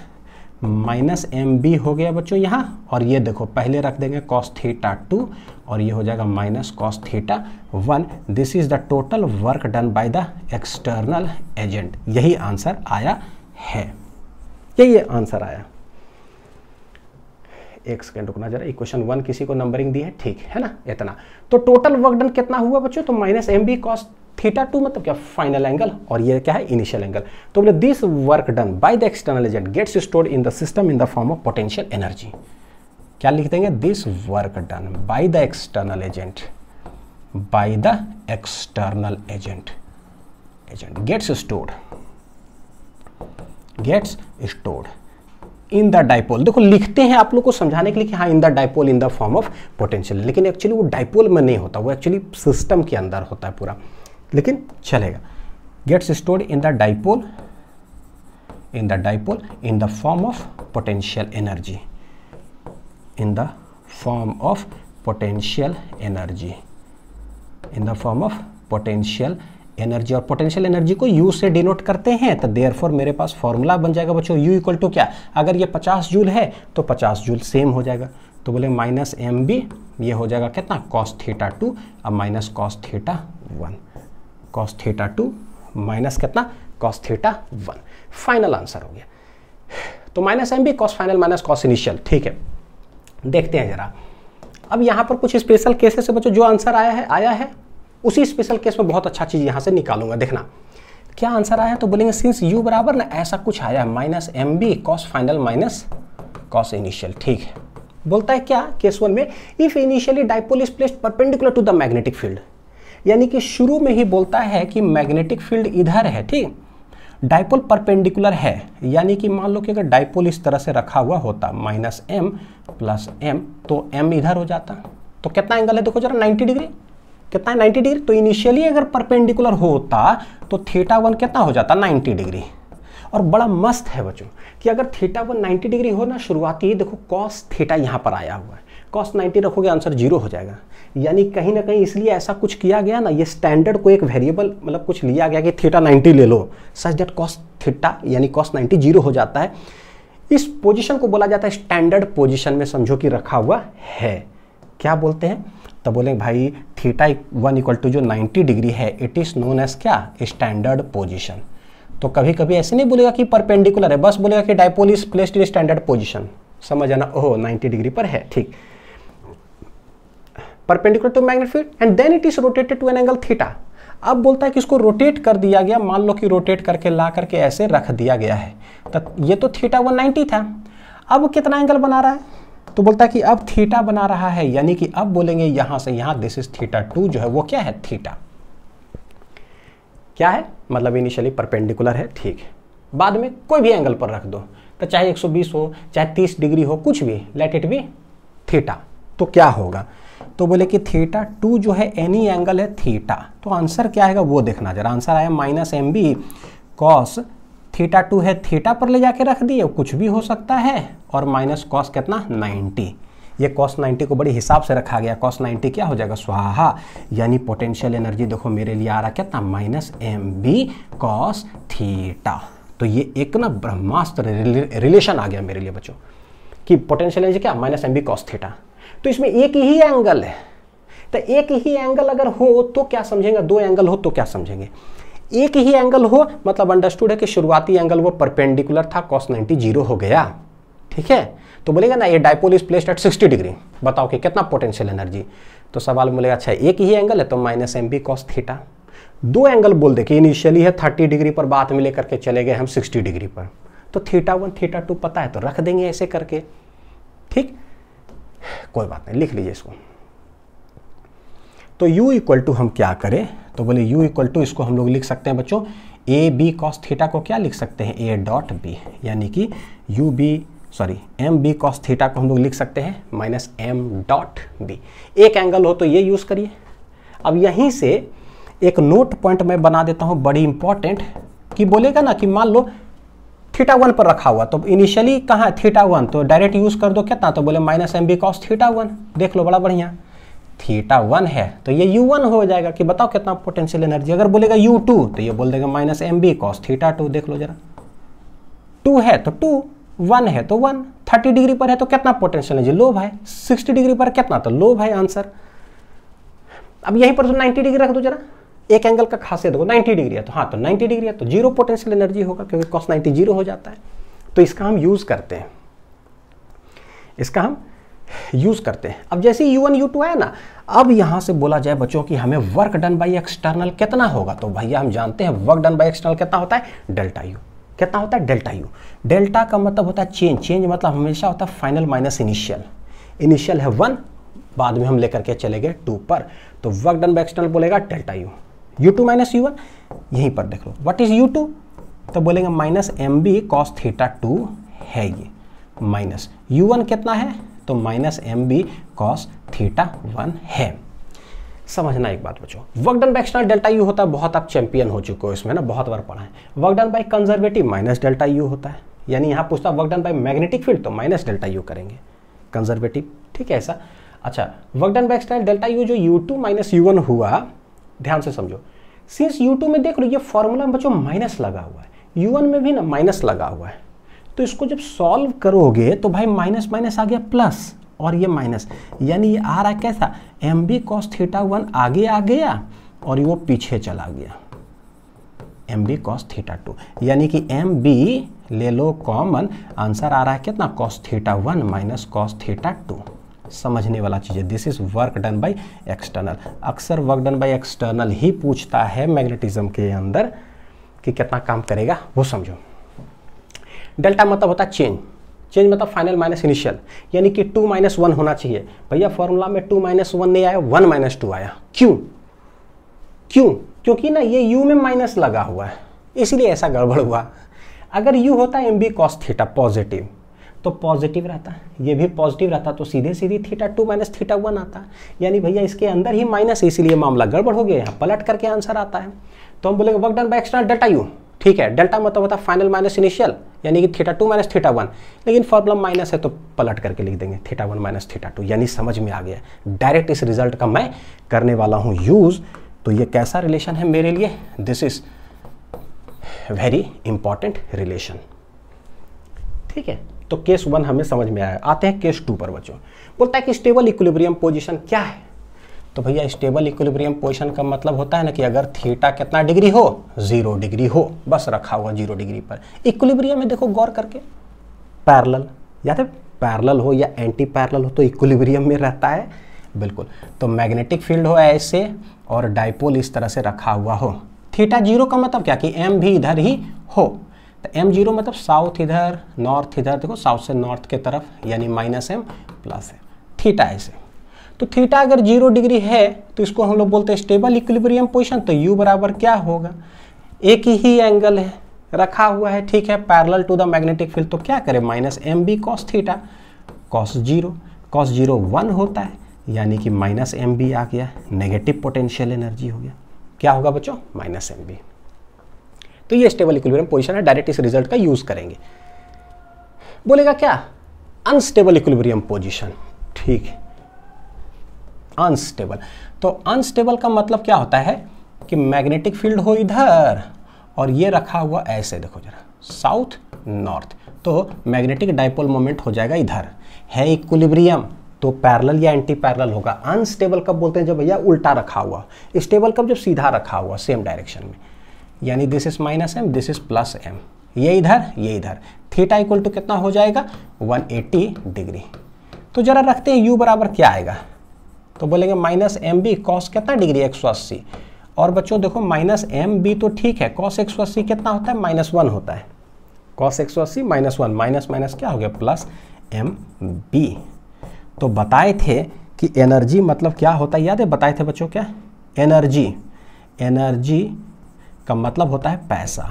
माइनस एम बी हो गया बच्चों यहाँ और ये देखो पहले रख देंगे कॉस थीटा टू और ये हो जाएगा minus cos theta one this is the total work done by the external agent यही आंसर आया है यही आंसर आया एक सेकेंड रुकना जरा इक्वेशन वन किसी को नंबरिंग दी है ठीक है ना इतना तो टोटल वर्क डन कितना हुआ बच्चों तो minus M B cos theta two मतलब क्या फाइनल एंगल और ये क्या है इनिशियल एंगल तो बोले this work done by the external agent gets stored in the system in the form of potential energy क्या लिख देंगे this work done by the external agent by the external agent agent gets stored gets stored in the dipole देखो लिखते हैं आप लोग को समझाने के लिए कि हाँ in the dipole in the form of potential लेकिन एक्चुअली वो डाइपोल में नहीं होता वो एक्चुअली सिस्टम के अंदर होता है पूरा लेकिन चलेगा gets stored in the dipole in the dipole in the form of potential energy in the form of potential energy in the form of potential energy और पोटेंशियल एनर्जी को यू से डिनोट करते हैं तो देयरफॉर मेरे पास फॉर्मूला बन जाएगा बच्चों यू इक्वल टू क्या अगर ये 50 जूल है तो 50 जूल सेम हो जाएगा तो बोले माइनस एम बी ये हो जाएगा कितना कॉस थीटा टू अब minus cos theta one cos theta two minus कितना cos theta one final answer हो गया तो minus M B cos final minus cos initial ठीक है देखते हैं ज़रा अब यहाँ पर कुछ स्पेशल केसेस से बच्चों जो आंसर आया है आया है उसी स्पेशल केस में बहुत अच्छा चीज़ यहाँ से निकालूंगा देखना क्या आंसर आया तो बोलेंगे सिंस यू बराबर ना ऐसा कुछ आया है minus M B cos final minus cos initial ठीक है बोलता है क्या केस वन में if initially dipole is placed perpendicular to the magnetic field यानी कि शुरू में ही बोलता है कि मैग्नेटिक फील्ड इधर है ठीक डाइपोल परपेंडिकुलर है यानी कि मान लो कि अगर डाइपोल इस तरह से रखा हुआ होता माइनस एम प्लस एम तो एम इधर हो जाता तो कितना एंगल है देखो जरा 90 डिग्री कितना है 90 डिग्री तो इनिशियली अगर परपेंडिकुलर होता तो थीटा वन कितना हो जाता 90 डिग्री और बड़ा मस्त है बच्चों कि अगर थीटा वन नाइन्टी डिग्री हो ना शुरुआती देखो कॉस थीटा यहाँ पर आया हुआ है कॉस नाइन्टी रखोगे आंसर जीरो हो जाएगा यानी कहीं ना कहीं इसलिए ऐसा कुछ किया गया ना ये स्टैंडर्ड को एक वेरिएबल मतलब कुछ लिया गया कि थीटा 90 ले लो सच डेट कॉस थीटा यानी कॉस 90 जीरो हो जाता है इस पोजीशन को बोला जाता है स्टैंडर्ड पोजीशन में समझो कि रखा हुआ है क्या बोलते हैं तो बोले भाई थीटा वन इक्वल टू जो नाइन्टी डिग्री है इट इज़ नोन एज क्या स्टैंडर्ड पोजिशन तो कभी कभी ऐसे नहीं बोलेगा कि परपेंडिकुलर है बस बोलेगा कि dipole is placed in standard position समझ आना ओहो नाइन्टी डिग्री पर है ठीक perpendicular to magnet field and then it is rotated to an angle theta अब बोलता है कि इसको रोटेट कर दिया गया मान लो कि रोटेट करके ला करके ऐसे रख दिया गया है तो ये तो थीटा 190 था अब कितना एंगल बना रहा है तो बोलता है कि अब थीटा बना रहा है यानी कि अब बोलेंगे यहां से यहां दिस इज थीटा टू जो है वो क्या है थीटा क्या है मतलब इनिशियली परपेंडिकुलर है ठीक है बाद में कोई भी एंगल पर रख दो तो चाहे 120 हो चाहे 30 डिग्री हो कुछ भी लेट इट बी थीटा तो क्या होगा तो बोले कि थीटा टू जो है एनी एंगल है थीटा तो आंसर क्या आएगा वो देखना जरा आंसर आया minus M B cos theta two है थीटा पर ले जाके रख दिए कुछ भी हो सकता है और माइनस कॉस कितना 90 ये कॉस 90 को बड़े हिसाब से रखा गया कॉस 90 क्या हो जाएगा स्वाहा यानी पोटेंशियल एनर्जी देखो मेरे लिए आ रहा कितना minus M B cos theta तो ये एक ना ब्रह्मास्त्र रिलेशन आ गया मेरे लिए बच्चों कि पोटेंशियल एनर्जी क्या minus M B cos theta तो इसमें एक ही एंगल है तो एक ही एंगल अगर हो तो क्या समझेंगे दो एंगल हो तो क्या समझेंगे एक ही एंगल हो मतलब अंडरस्टूड है कि शुरुआती एंगल वो परपेंडिकुलर था कॉस 90 जीरो हो गया ठीक है तो बोलेगा ना ये dipole is placed at 60 degree बताओ कि कितना पोटेंशियल एनर्जी तो सवाल बोलेगा अच्छा एक ही एंगल है तो minus M B cos theta दो एंगल बोल दे कि इनिशियली है थर्टी डिग्री पर बाद में लेकर के चले गए हम सिक्सटी डिग्री पर तो थीटा वन थीटा टू पता है तो रख देंगे ऐसे करके ठीक कोई बात नहीं लिख लीजिए इसको तो u इक्वल टू हम क्या करें तो बोले u इक्वल टू इसको हम लोग लिख सकते हैं बच्चों ए बी कॉस थीटा को क्या लिख सकते हैं ए डॉट बी यानी कि U B sorry M B cos theta को हम लोग लिख सकते हैं माइनस एम डॉट बी एक एंगल हो तो ये यूज़ करिए अब यहीं से एक नोट पॉइंट मैं बना देता हूँ बड़ी इंपॉर्टेंट कि बोलेगा ना कि मान लो थीटा वन पर रखा हुआ तो इनिशियली कहाँ थीटा वन तो डायरेक्ट यूज कर दो कितना तो बोले minus M B cos theta one देख लो बड़ा बढ़िया थीटा वन है तो ये यू वन हो जाएगा कि बताओ कितना पोटेंशियल एनर्जी अगर बोलेगा यू टू तो ये बोल देगा minus M B cos theta two देख लो जरा टू है तो टू वन है तो वन थर्टी डिग्री पर है तो कितना पोटेंशियल एनर्जी लो भाई सिक्सटी डिग्री पर कितना तो लो भाई आंसर अब यहीं पर तो नाइन्टी डिग्री रख दो जरा एक एंगल का खासियत होगा 90 डिग्री है तो हाँ तो 90 डिग्री है तो जीरो पोटेंशियल एनर्जी होगा क्योंकि कॉस 90 जीरो हो जाता है तो इसका हम यूज़ करते हैं इसका हम यूज़ करते हैं अब जैसे यू वन यू टू है ना अब यहां से बोला जाए बच्चों कि हमें वर्क डन बाई एक्सटर्नल कितना होगा तो भैया हम जानते हैं वर्क डन बाई एक्सटर्नल कितना होता है डेल्टा यू कितना होता है डेल्टा यू डेल्टा का मतलब होता है चेंज चेंज मतलब हमेशा होता है फाइनल माइनस इनिशियल इनिशियल है वन बाद में हम लेकर के चले गए टू पर तो वर्क डन बाय एक्सटर्नल बोलेगा delta U U two minus U one यहीं पर देख लो व्हाट इज यू टू तो बोलेंगे minus M B cos theta two है ये माइनस यू वन कितना है तो minus M B cos theta one है समझना एक बात बच्चों work done by external delta U होता है बहुत आप चैंपियन हो चुके हो इसमें ना बहुत बार पढ़ा है work done by conservative minus delta U होता है यानी यहाँ पूछता work done by magnetic field तो माइनस डेल्टा यू करेंगे कंजर्वेटिव ठीक है ऐसा अच्छा work done by external delta U जो U two minus U one हुआ ध्यान से समझो सिंस यू टू में देख लो ये फॉर्मूला में बच्चों माइनस लगा हुआ है यू वन में भी ना माइनस लगा हुआ है तो इसको जब सॉल्व करोगे तो भाई माइनस माइनस आ गया प्लस और ये माइनस यानी ये आ रहा कैसा M B cos theta one आगे आ गया और वो पीछे चला गया M B cos theta two यानी कि एम बी ले लो कॉमन आंसर आ रहा है कितना cos theta one minus cos theta two समझने वाला चीज़ है this is work done by external अक्सर वर्क डन बाय एक्सटर्नल ही पूछता है मैग्नेटिज्म के अंदर कि कितना काम करेगा वो समझो डेल्टा मतलब होता है चेंज चेंज मतलब फाइनल माइनस इनिशियल यानी कि टू माइनस वन होना चाहिए भैया फॉर्मूला में टू माइनस वन नहीं आया वन माइनस टू आया क्यों क्यों क्योंकि ना ये यू में माइनस लगा हुआ है इसलिए ऐसा गड़बड़ हुआ अगर यू होता M B cos theta positive तो पॉजिटिव रहता है ये भी पॉजिटिव रहता तो सीधे सीधे theta two minus theta one आता है यानी भैया इसके अंदर ही माइनस इसीलिए मामला गड़बड़ हो गया यहाँ पलट करके आंसर आता है तो हम बोलेंगे वर्क डन बाय एक्सटर्नल डेटा यू ठीक है डेल्टा मतलब होता है फाइनल माइनस इनिशियल यानी कि theta two minus theta one लेकिन फॉर्मूला माइनस है तो पलट करके लिख देंगे theta one minus theta two यानी समझ में आ गया डायरेक्ट इस रिजल्ट का मैं करने वाला हूँ यूज़ तो ये कैसा रिलेशन है मेरे लिए this is very important relation ठीक है तो केस वन हमें समझ में आया आते हैं केस टू पर बच्चों बोलता है कि स्टेबल इक्विलिब्रियम पोजिशन क्या है तो भैया स्टेबल इक्विलिब्रियम पोजिशन का मतलब होता है ना कि अगर थीटा कितना डिग्री हो जीरो डिग्री हो बस रखा हुआ जीरो डिग्री पर इक्विलिब्रियम में देखो गौर करके पैरल या तो पैरल हो या एंटी पैरल हो तो इक्विलिब्रियम में रहता है बिल्कुल तो मैग्नेटिक फील्ड हो ऐसे और डाइपोल इस तरह से रखा हुआ हो थीटा जीरो का मतलब क्या कि एम भी इधर ही हो तो एम जीरो मतलब साउथ इधर नॉर्थ इधर देखो साउथ से नॉर्थ के तरफ यानी minus M plus M theta ऐसे तो थीटा अगर जीरो डिग्री है तो इसको हम लोग बोलते हैं स्टेबल इक्विलिब्रियम पोजिशन तो यू बराबर क्या होगा एक ही एंगल है रखा हुआ है ठीक है parallel to the magnetic field तो क्या करें minus M B cos theta cos zero cos zero one होता है यानी कि माइनस एम बी आ गया नेगेटिव पोटेंशियल एनर्जी हो गया क्या होगा बच्चों माइनस एम बी तो ये स्टेबल इक्विलिब्रियम पोजिशन है डायरेक्ट इस रिजल्ट का यूज़ करेंगे बोलेगा क्या अनस्टेबल इक्विलिब्रियम पोजिशन ठीक है अनस्टेबल तो अनस्टेबल का मतलब क्या होता है कि मैग्नेटिक फील्ड हो इधर और ये रखा हुआ ऐसे देखो जरा साउथ नॉर्थ तो मैग्नेटिक डायपोल मोमेंट हो जाएगा इधर है इक्विलिब्रियम तो पैरेलल या एंटी पैरेलल होगा अनस्टेबल कब बोलते हैं जब भैया उल्टा रखा हुआ स्टेबल कब जब सीधा रखा हुआ सेम डायरेक्शन में यानी this is minus M this is plus M ये इधर ये इधर थीटा इक्वल टू कितना हो जाएगा 180 डिग्री तो जरा रखते हैं u बराबर क्या आएगा तो बोलेंगे माइनस एम बी कॉस कितना डिग्री एक और बच्चों देखो माइनस एम बी तो ठीक है कॉस एक कितना होता है माइनस वन होता है कॉस एक सौ अस्सी माइनस वन माइनस माइनस क्या हो गया प्लस एम बी तो बताए थे कि एनर्जी मतलब क्या होता है याद है बताए थे बच्चों क्या एनर्जी एनर्जी का मतलब होता है पैसा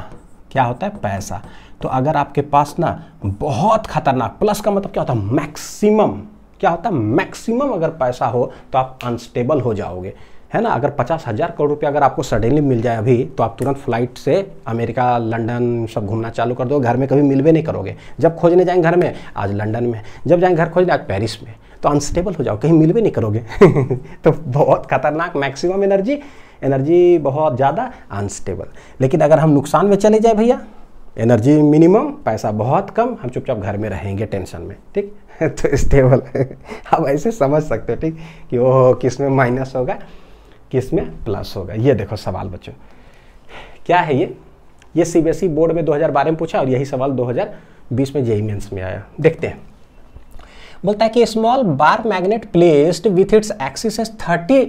क्या होता है पैसा तो अगर आपके पास ना बहुत खतरनाक प्लस का मतलब क्या होता है मैक्सिमम क्या होता है मैक्सिमम अगर पैसा हो तो आप अनस्टेबल हो जाओगे है ना अगर पचास हज़ार करोड़ रुपया अगर आपको सडनली मिल जाए अभी तो आप तुरंत फ्लाइट से अमेरिका लंदन सब घूमना चालू कर दो घर में कभी मिलवे नहीं करोगे जब खोजने जाएंगे घर में आज लंदन में जब जाएंगे घर खोजने आज पेरिस में तो अनस्टेबल हो जाओ कहीं मिलवे नहीं करोगे तो बहुत खतरनाक मैक्सिमम एनर्जी एनर्जी बहुत ज़्यादा अनस्टेबल लेकिन अगर हम नुकसान में चले जाए भैया एनर्जी मिनिमम पैसा बहुत कम हम चुपचाप घर में रहेंगे टेंशन में ठीक तो स्टेबल आप ऐसे समझ सकते हो ठीक कि वो किस में माइनस होगा किस में प्लस होगा ये देखो सवाल बच्चों क्या है ये ये सी e बोर्ड में 2012 में पूछा और यही सवाल 2020 में जेई मेंस में आया देखते हैं बोलता है कि small bar magnet placed with its axis thirty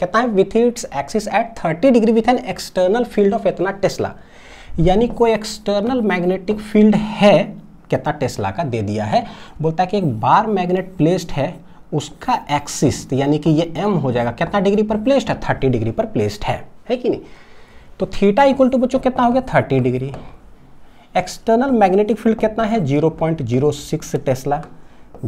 कहता है with its axis at 30 degree with an external field of इतना टेस्ला यानी कोई एक्सटर्नल मैग्नेटिक फील्ड है कितना टेस्ला का दे दिया है बोलता है कि एक बार मैग्नेट प्लेस्ड है उसका एक्सिस तो यानी कि ये एम हो जाएगा कितना डिग्री पर प्लेस्ड है थर्टी डिग्री पर प्लेस्ड है है कि नहीं तो थीटा इक्वल टू बच्चों कितना हो गया thirty degree external magnetic field कितना है zero point zero six tesla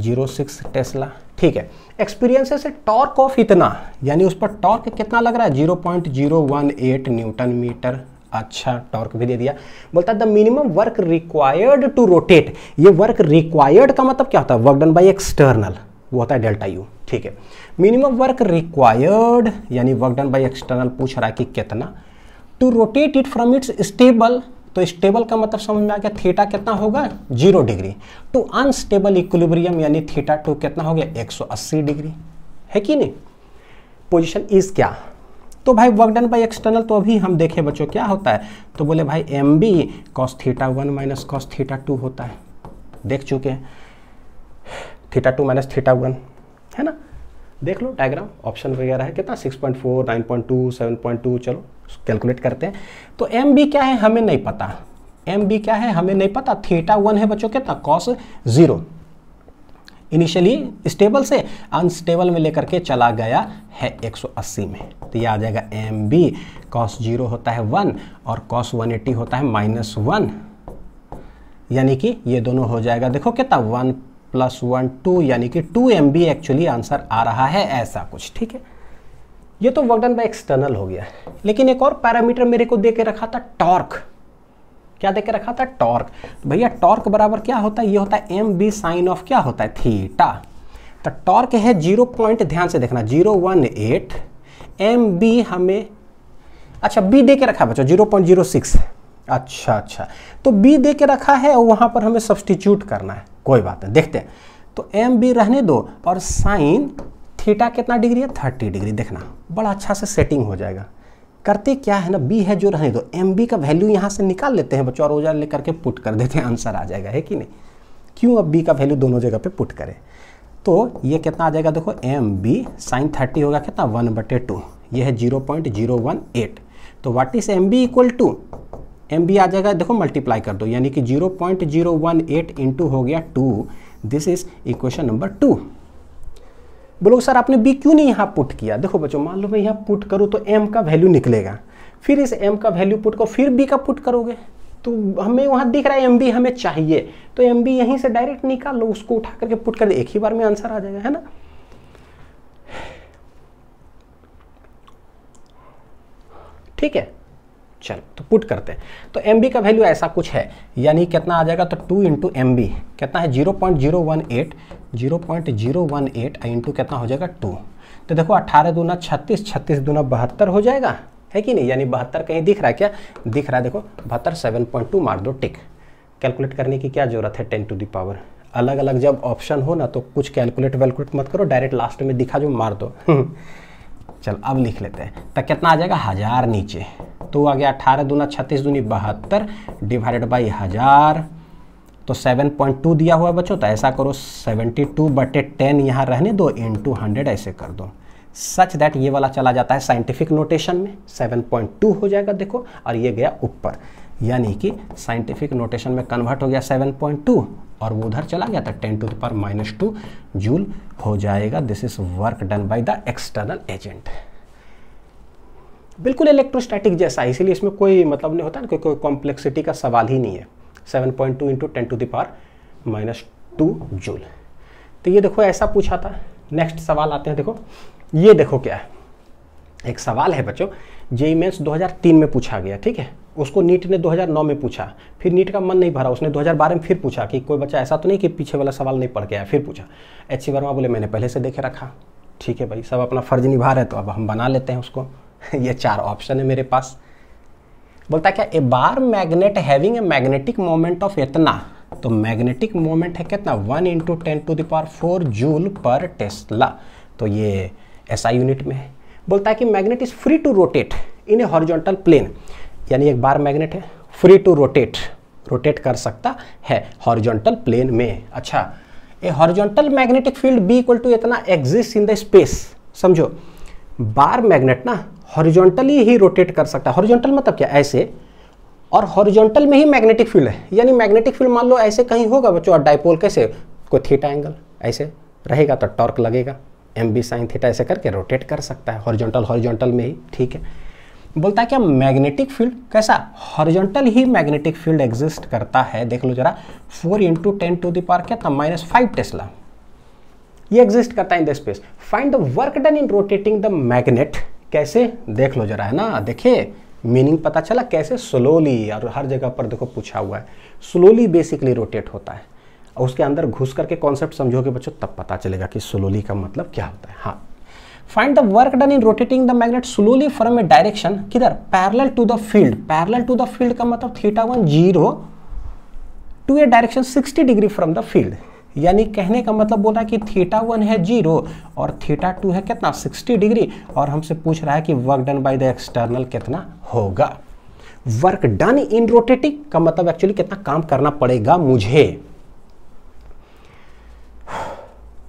zero six tesla ठीक है एक्सपीरियंस से टॉर्क ऑफ इतना यानी उस पर टॉर्क कितना लग रहा है zero point zero one eight newton metre अच्छा टॉर्क भी दे दिया बोलता है the minimum work required to rotate ये वर्क रिक्वायर्ड का मतलब क्या होता है वर्क डन बाई एक्सटर्नल वो होता है डेल्टा यू ठीक है मिनिमम वर्क रिक्वायर्ड यानी वर्क डन बाई एक्सटर्नल पूछ रहा है कि कितना to rotate it from its stable तो स्टेबल का मतलब समझ में आ गया थीटा कितना होगा zero degree to unstable equilibrium यानी थीटा टू कितना हो गया 180 डिग्री है कि नहीं पोजीशन इज क्या तो भाई वर्क डन बाई एक्सटर्नल तो अभी हम देखें बच्चों क्या होता है तो बोले भाई M B cos theta one minus cos theta two होता है देख चुके हैं theta two minus theta one है ना देख लो डायग्राम ऑप्शन वगैरह है कितना सिक्स पॉइंट फोर चलो कैलकुलेट करते हैं तो एम बी क्या है हमें नहीं पता एम बी क्या है हमें नहीं पता थीटा वन है बच्चों कितना कॉस जीरो इनिशियली स्टेबल से अनस्टेबल में लेकर के चला गया है 180 में तो ये आ जाएगा एम बी कॉस जीरो होता है वन और कॉस 180 होता है माइनस वन यानी कि ये दोनों हो जाएगा देखो कितना वन प्लस वन टू यानी कि two M B actually answer आ रहा है ऐसा कुछ ठीक है ये तो वर्कडन बाय एक्सटर्नल हो गया लेकिन एक और पैरामीटर मेरे को दे के रखा था टॉर्क क्या दे के रखा था टॉर्क तो भैया टॉर्क बराबर क्या होता है ये होता है एम बी साइन ऑफ क्या होता है थीटा तो टॉर्क है जीरो पॉइंट ध्यान से देखना zero one eight M B हमें अच्छा बी दे के रखा है बच्चा जीरो पॉइंट जीरो सिक्स अच्छा अच्छा तो बी दे के रखा है और वहाँ पर हमें सब्सटीट्यूट करना है कोई बात नहीं देखते हैं तो एम बी रहने दो और साइन थीटा कितना डिग्री है थर्टी डिग्री देखना बड़ा अच्छा से सेटिंग हो जाएगा करते क्या है ना बी है जो रहने दो तो एम बी का वैल्यू यहाँ से निकाल लेते हैं बच्चों और उजार ले करके पुट कर देते हैं आंसर आ जाएगा है कि नहीं क्यों अब बी का वैल्यू दोनों जगह पे पुट करें तो ये कितना आ जाएगा देखो एम बी साइन थर्टी होगा कितना वन बटे टू ये है zero point zero one eight तो what is M B equal to M B आ जाएगा देखो मल्टीप्लाई कर दो यानी कि zero point zero one eight into हो गया two this is equation number two बोलोगे सर आपने बी क्यों नहीं यहाँ पुट किया देखो बच्चों मान लो मैं यहाँ पुट करूँ तो एम का वैल्यू निकलेगा फिर इस एम का वैल्यू पुट करो फिर बी का पुट करोगे तो हमें वहाँ दिख रहा है एम बी हमें चाहिए तो एम बी यहीं से डायरेक्ट निकाल लो उसको उठा करके पुट कर एक ही बार में आंसर आ जाएगा है ना ठीक है चलो तो पुट करते हैं तो एम का वैल्यू ऐसा कुछ है यानी कितना आ जाएगा तो टू इंटू एम कितना है zero point zero one eight zero point zero one eight into कितना हो जाएगा टू तो देखो अट्ठारह दूना छत्तीस छत्तीस दूना बहत्तर हो जाएगा है कि नहीं यानी बहत्तर कहीं दिख रहा है क्या दिख रहा है देखो बहत्तर सेवन पॉइंट टू मार दो टिक कैलकुलेट करने की क्या ज़रूरत है टेन टू दावर अलग अलग जब ऑप्शन हो ना तो कुछ कैलकुलेट वैलकुलेट मत करो डायरेक्ट लास्ट में दिखा जो मार दो चल अब लिख लेते हैं तो कितना आ जाएगा हज़ार नीचे तो आ गया अठारह दूना छत्तीस दूनी बहत्तर डिवाइडेड बाई हज़ार तो 7.2 दिया हुआ बच्चों तो ऐसा करो 72 बटे टेन यहाँ रहने दो टू हंड्रेड ऐसे कर दो सच दैट ये वाला चला जाता है साइंटिफिक नोटेशन में 7.2 हो जाएगा देखो और ये गया ऊपर यानी कि साइंटिफिक नोटेशन में कन्वर्ट हो गया 7.2 और वो उधर चला गया था टेन टू पर माइनस टू जूल हो जाएगा this is work done by the external agent बिल्कुल इलेक्ट्रोस्टैटिक जैसा है इसीलिए इसमें कोई मतलब नहीं होता ना कोई कोई कॉम्प्लेक्सिटी का सवाल ही नहीं है 7.2 point two into ten to minus two joule तो ये देखो ऐसा पूछा था नेक्स्ट सवाल आते हैं देखो ये देखो क्या है एक सवाल है बच्चों जेई मेन्स 2003 में पूछा गया ठीक है उसको नीट ने 2009 में पूछा फिर नीट का मन नहीं भरा उसने 2012 में फिर पूछा कि कोई बच्चा ऐसा तो नहीं कि पीछे वाला सवाल नहीं पड़ गया फिर पूछा एच सी वर्मा बोले मैंने पहले से देखे रखा ठीक है भाई सब अपना फर्ज निभा रहे तो अब हम बना लेते हैं उसको ये चार ऑप्शन है मेरे पास बोलता क्या a bar magnet having a magnetic moment of इतना तो मैग्नेटिक मोमेंट है कितना one into ten to the power four joule per tesla तो ये ऐसा यूनिट में है बोलता है कि magnet is free to rotate in a horizontal plane यानी एक बार मैग्नेट है फ्री टू रोटेट रोटेट कर सकता है हॉरिजॉन्टल प्लेन में अच्छा a horizontal magnetic field B equal to इतना एग्जिस्ट इन द स्पेस समझो बार मैग्नेट ना हॉरिजॉन्टली ही रोटेट कर सकता है हॉरिजॉन्टल मतलब क्या ऐसे और हॉरिजॉन्टल में ही मैग्नेटिक फील्ड है यानी मैग्नेटिक फील्ड मान लो ऐसे कहीं होगा बच्चों और डाइपोल कैसे कोई थीटा एंगल ऐसे रहेगा तो टॉर्क लगेगा एम बी साइन थीटा ऐसे करके रोटेट कर सकता है हॉरिजॉन्टल हॉरिजॉन्टल में ही ठीक है बोलता है क्या मैग्नेटिक फील्ड कैसा हॉरिजॉन्टल ही मैग्नेटिक फील्ड एग्जिस्ट करता है देख लो जरा four into ten to the power क्या था माइनस फाइव टेस्ला ये एग्जिस्ट करता है in the space find the work done in rotating the magnet कैसे देख लो जरा है ना देखिए मीनिंग पता चला कैसे स्लोली और हर जगह पर देखो पूछा हुआ है स्लोली बेसिकली रोटेट होता है और उसके अंदर घुस करके कॉन्सेप्ट समझोगे बच्चों तब पता चलेगा कि स्लोली का मतलब क्या होता है हाँ find the work done in rotating the magnet slowly from a direction किधर parallel to the field parallel to the field का मतलब theta one zero to a direction 60 degree from the field यानी कहने का मतलब बोला कि थीटा वन है जीरो और थीटा टू है कितना 60 डिग्री और हमसे पूछ रहा है कि work done by the external कितना होगा वर्क डन इन रोटेटिंग का मतलब एक्चुअली कितना काम करना पड़ेगा मुझे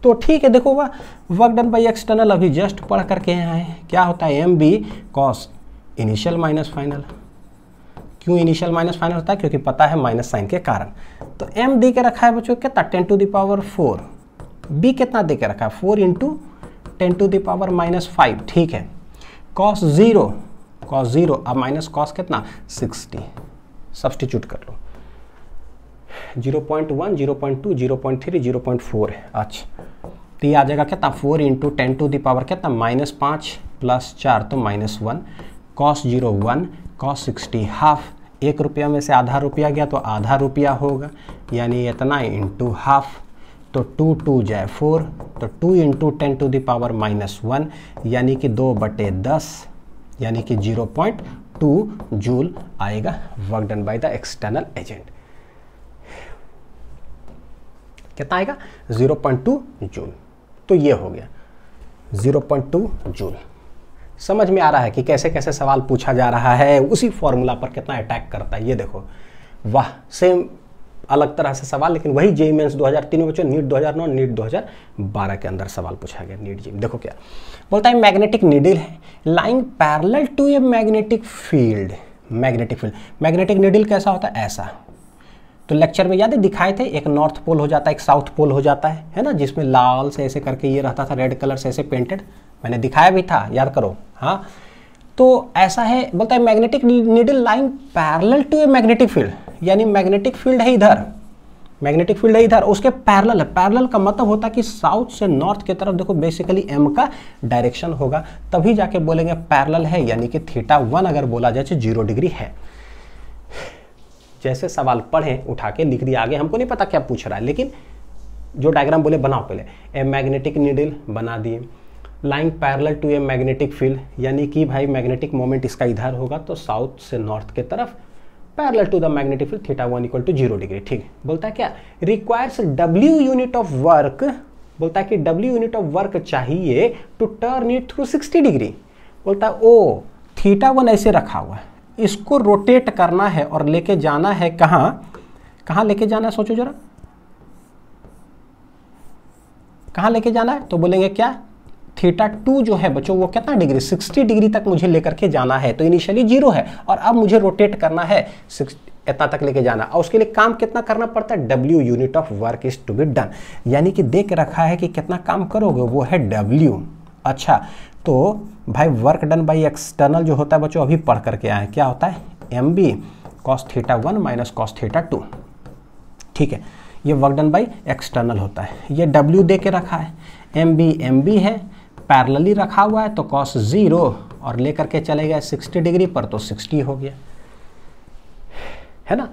तो ठीक है देखो वह वर्क डन बाई एक्सटर्नल अभी जस्ट पढ़ करके यहाँ है क्या होता है M B cos initial minus final क्यों इनिशियल माइनस फाइनल होता है क्योंकि पता है माइनस साइन के कारण तो एम डी के रखा है बच्चों कितना ten to the power four B कितना दे के रखा है four into ten to the power minus five ठीक है कॉस ज़ीरो कॉस ज़ीरो अब माइनस कॉस कितना सिक्सटी सब्सटीट्यूट कर लो zero point one zero point two zero point three zero point four है अच्छा तो ये आ जाएगा कितना four into ten to the power कितना माइनस पाँच प्लस चार तो minus one cos zero one cos sixty half एक रुपया में से आधा रुपया गया तो आधा रुपया होगा यानी इतना इंटू हाफ तो टू टू जाए फोर तो two into ten to the power minus one यानी कि दो बटे दस यानी कि जीरो पॉइंट टू जूल आएगा work done by the external agent कितना आएगा 0.2 जूल तो ये हो गया 0.2 जूल समझ में आ रहा है कि कैसे कैसे सवाल पूछा जा रहा है उसी फॉर्मूला पर कितना अटैक करता है ये देखो वाह सेम अलग तरह से सवाल लेकिन वही जेई मेन्स 2003 में बच्चों नीट 2009 नीट 2012 के अंदर सवाल पूछा गया नीट जी देखो क्या बोलता है मैग्नेटिक नीडल है lying parallel to a magnetic field magnetic field magnetic needle कैसा होता है ऐसा तो लेक्चर में याद है दिखाए थे एक नॉर्थ पोल हो जाता है एक साउथ पोल हो जाता है है ना जिसमें लाल से ऐसे करके ये रहता था रेड कलर से ऐसे पेंटेड मैंने दिखाया भी था याद करो हाँ तो ऐसा है बोलता है magnetic needle lying parallel to a magnetic field यानी मैग्नेटिक फील्ड है इधर मैग्नेटिक फील्ड है इधर उसके पैरल है पैरल का मतलब होता है कि साउथ से नॉर्थ की तरफ देखो बेसिकली एम का डायरेक्शन होगा तभी जाके बोलेंगे पैरल है यानी कि थीटा वन अगर बोला जाए तो जीरो डिग्री है जैसे सवाल पढ़ें उठा के लिख दिया आगे हमको नहीं पता क्या पूछ रहा है लेकिन जो डायग्राम बोले बनाओ पहले ए मैग्नेटिक नीडल बना दिए lying parallel to a magnetic field यानी कि भाई मैग्नेटिक मोमेंट इसका इधर होगा तो साउथ से नॉर्थ के तरफ parallel to the magnetic field theta one equal to zero degree ठीक बोलता है क्या requires W unit of work बोलता है कि डब्ल्यू यूनिट ऑफ वर्क चाहिए to turn it through sixty degree बोलता है ओ थीटा वन ऐसे रखा हुआ है इसको रोटेट करना है और लेके जाना है कहां कहां लेके जाना है सोचो जरा कहां लेके जाना है तो बोलेंगे क्या थीटा टू जो है बच्चों वो कितना डिग्री 60 डिग्री तक मुझे लेकर के जाना है तो इनिशियली जीरो है और अब मुझे रोटेट करना है इतना तक लेके जाना और उसके लिए काम कितना करना पड़ता है W unit of work is to be done यानी कि देख रखा है कि कितना काम करोगे वो है डब्ल्यू अच्छा तो भाई वर्क डन बाई एक्सटर्नल जो होता है बच्चों अभी पढ़ करके आए क्या होता है M B cos theta one minus cos theta two ठीक है ये वर्क डन बाई एक्सटर्नल होता है ये डब्ल्यू दे के रखा है एम बी एम बी है पैरलली रखा हुआ है तो कॉस ज़ीरो और लेकर के चले गए सिक्सटी डिग्री पर तो सिक्सटी हो गया है ना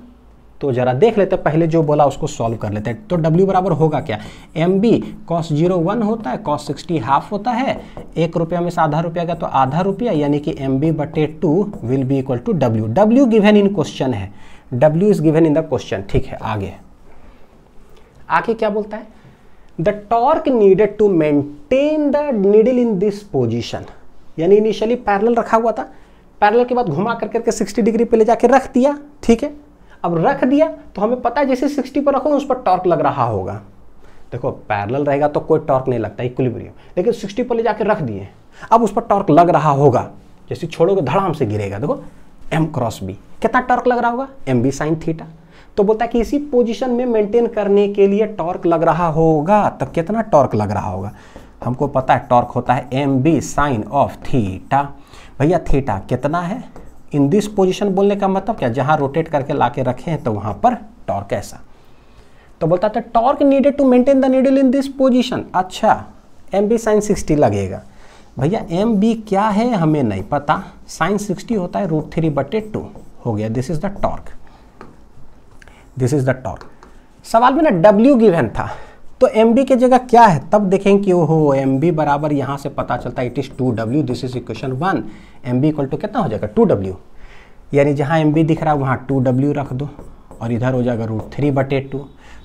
तो ज़रा देख लेते पहले जो बोला उसको सॉल्व कर लेते तो W बराबर होगा क्या M B cos zero one होता है कॉस सिक्सटी हाफ होता है एक रुपया में से आधा रुपया का तो आधा रुपया यानी कि एम बी बटे two will be equal to W W given in question है W is given in the question ठीक है आगे आगे क्या बोलता है the torque needed to maintain the needle in this position यानी इनिशियली पैरल रखा हुआ था पैरल के बाद घुमा कर करके सिक्सटी डिग्री पे ले जाके रख दिया ठीक है अब रख दिया तो हमें पता है जैसे 60 पर रखो उस पर टॉर्क लग रहा होगा देखो पैरल रहेगा तो कोई टॉर्क नहीं लगता इक्विलिब्रियम लेकिन 60 पर ले जाकर रख दिए अब उस पर टॉर्क लग रहा होगा जैसे छोड़ोगे धड़ाम से गिरेगा देखो एम क्रॉस बी कितना टॉर्क लग रहा होगा एम बी साइन थीटा तो बोलता है कि इसी पोजीशन में मेंटेन करने के लिए टॉर्क लग रहा होगा तब कितना टॉर्क लग रहा होगा हमको पता है टॉर्क होता है M B sine of theta भैया थीटा कितना है इन दिस पोजिशन बोलने का मतलब क्या जहाँ रोटेट करके ला के रखे हैं तो वहाँ पर टॉर्क ऐसा तो बोलता था torque needed to maintain the needle in this position अच्छा एम बी साइन सिक्सटी लगेगा भैया एम बी क्या है हमें नहीं पता साइन सिक्सटी होता है रूट थ्री बटे टू हो गया this is the torque this is the torque सवाल में ना डब्ल्यू गिवेन था तो एम बी की जगह क्या है तब देखें कि ओहो एम बी बराबर यहाँ से पता चलता है it is two W this is equation one M B equal to कितना हो जाएगा टू डब्ल्यू यानी जहाँ एम बी दिख रहा है वहाँ टू डब्ल्यू रख दो और इधर हो जाएगा रूट थ्री बटे टू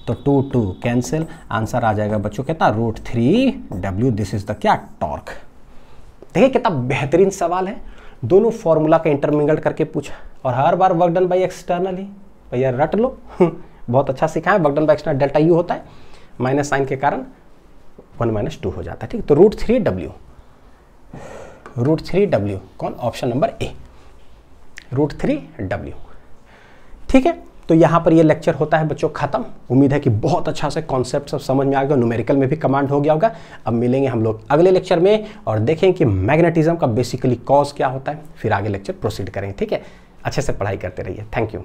तो टू टू कैंसिल आंसर आ जाएगा बच्चों कितना root three W this is the क्या टॉर्क देखिए कितना बेहतरीन सवाल है दोनों फॉर्मूला का इंटरमिंगल करके पूछा और हर बार वर्कडन बाई एक्सटर्नल ही भैया रट लो बहुत अच्छा सिखाएं work done by external delta U होता है माइनस साइन के कारण वन माइनस टू हो जाता है ठीक तो root three W root three W कौन option number A root three W ठीक है तो यहाँ पर ये लेक्चर होता है बच्चों खत्म उम्मीद है कि बहुत अच्छा से कॉन्सेप्ट सब समझ में आ गया न्यूमेरिकल में भी कमांड हो गया होगा अब मिलेंगे हम लोग अगले लेक्चर में और देखें कि मैग्नेटिज्म का बेसिकली कॉज क्या होता है फिर आगे लेक्चर प्रोसीड करेंगे ठीक है अच्छे से पढ़ाई करते रहिए थैंक यू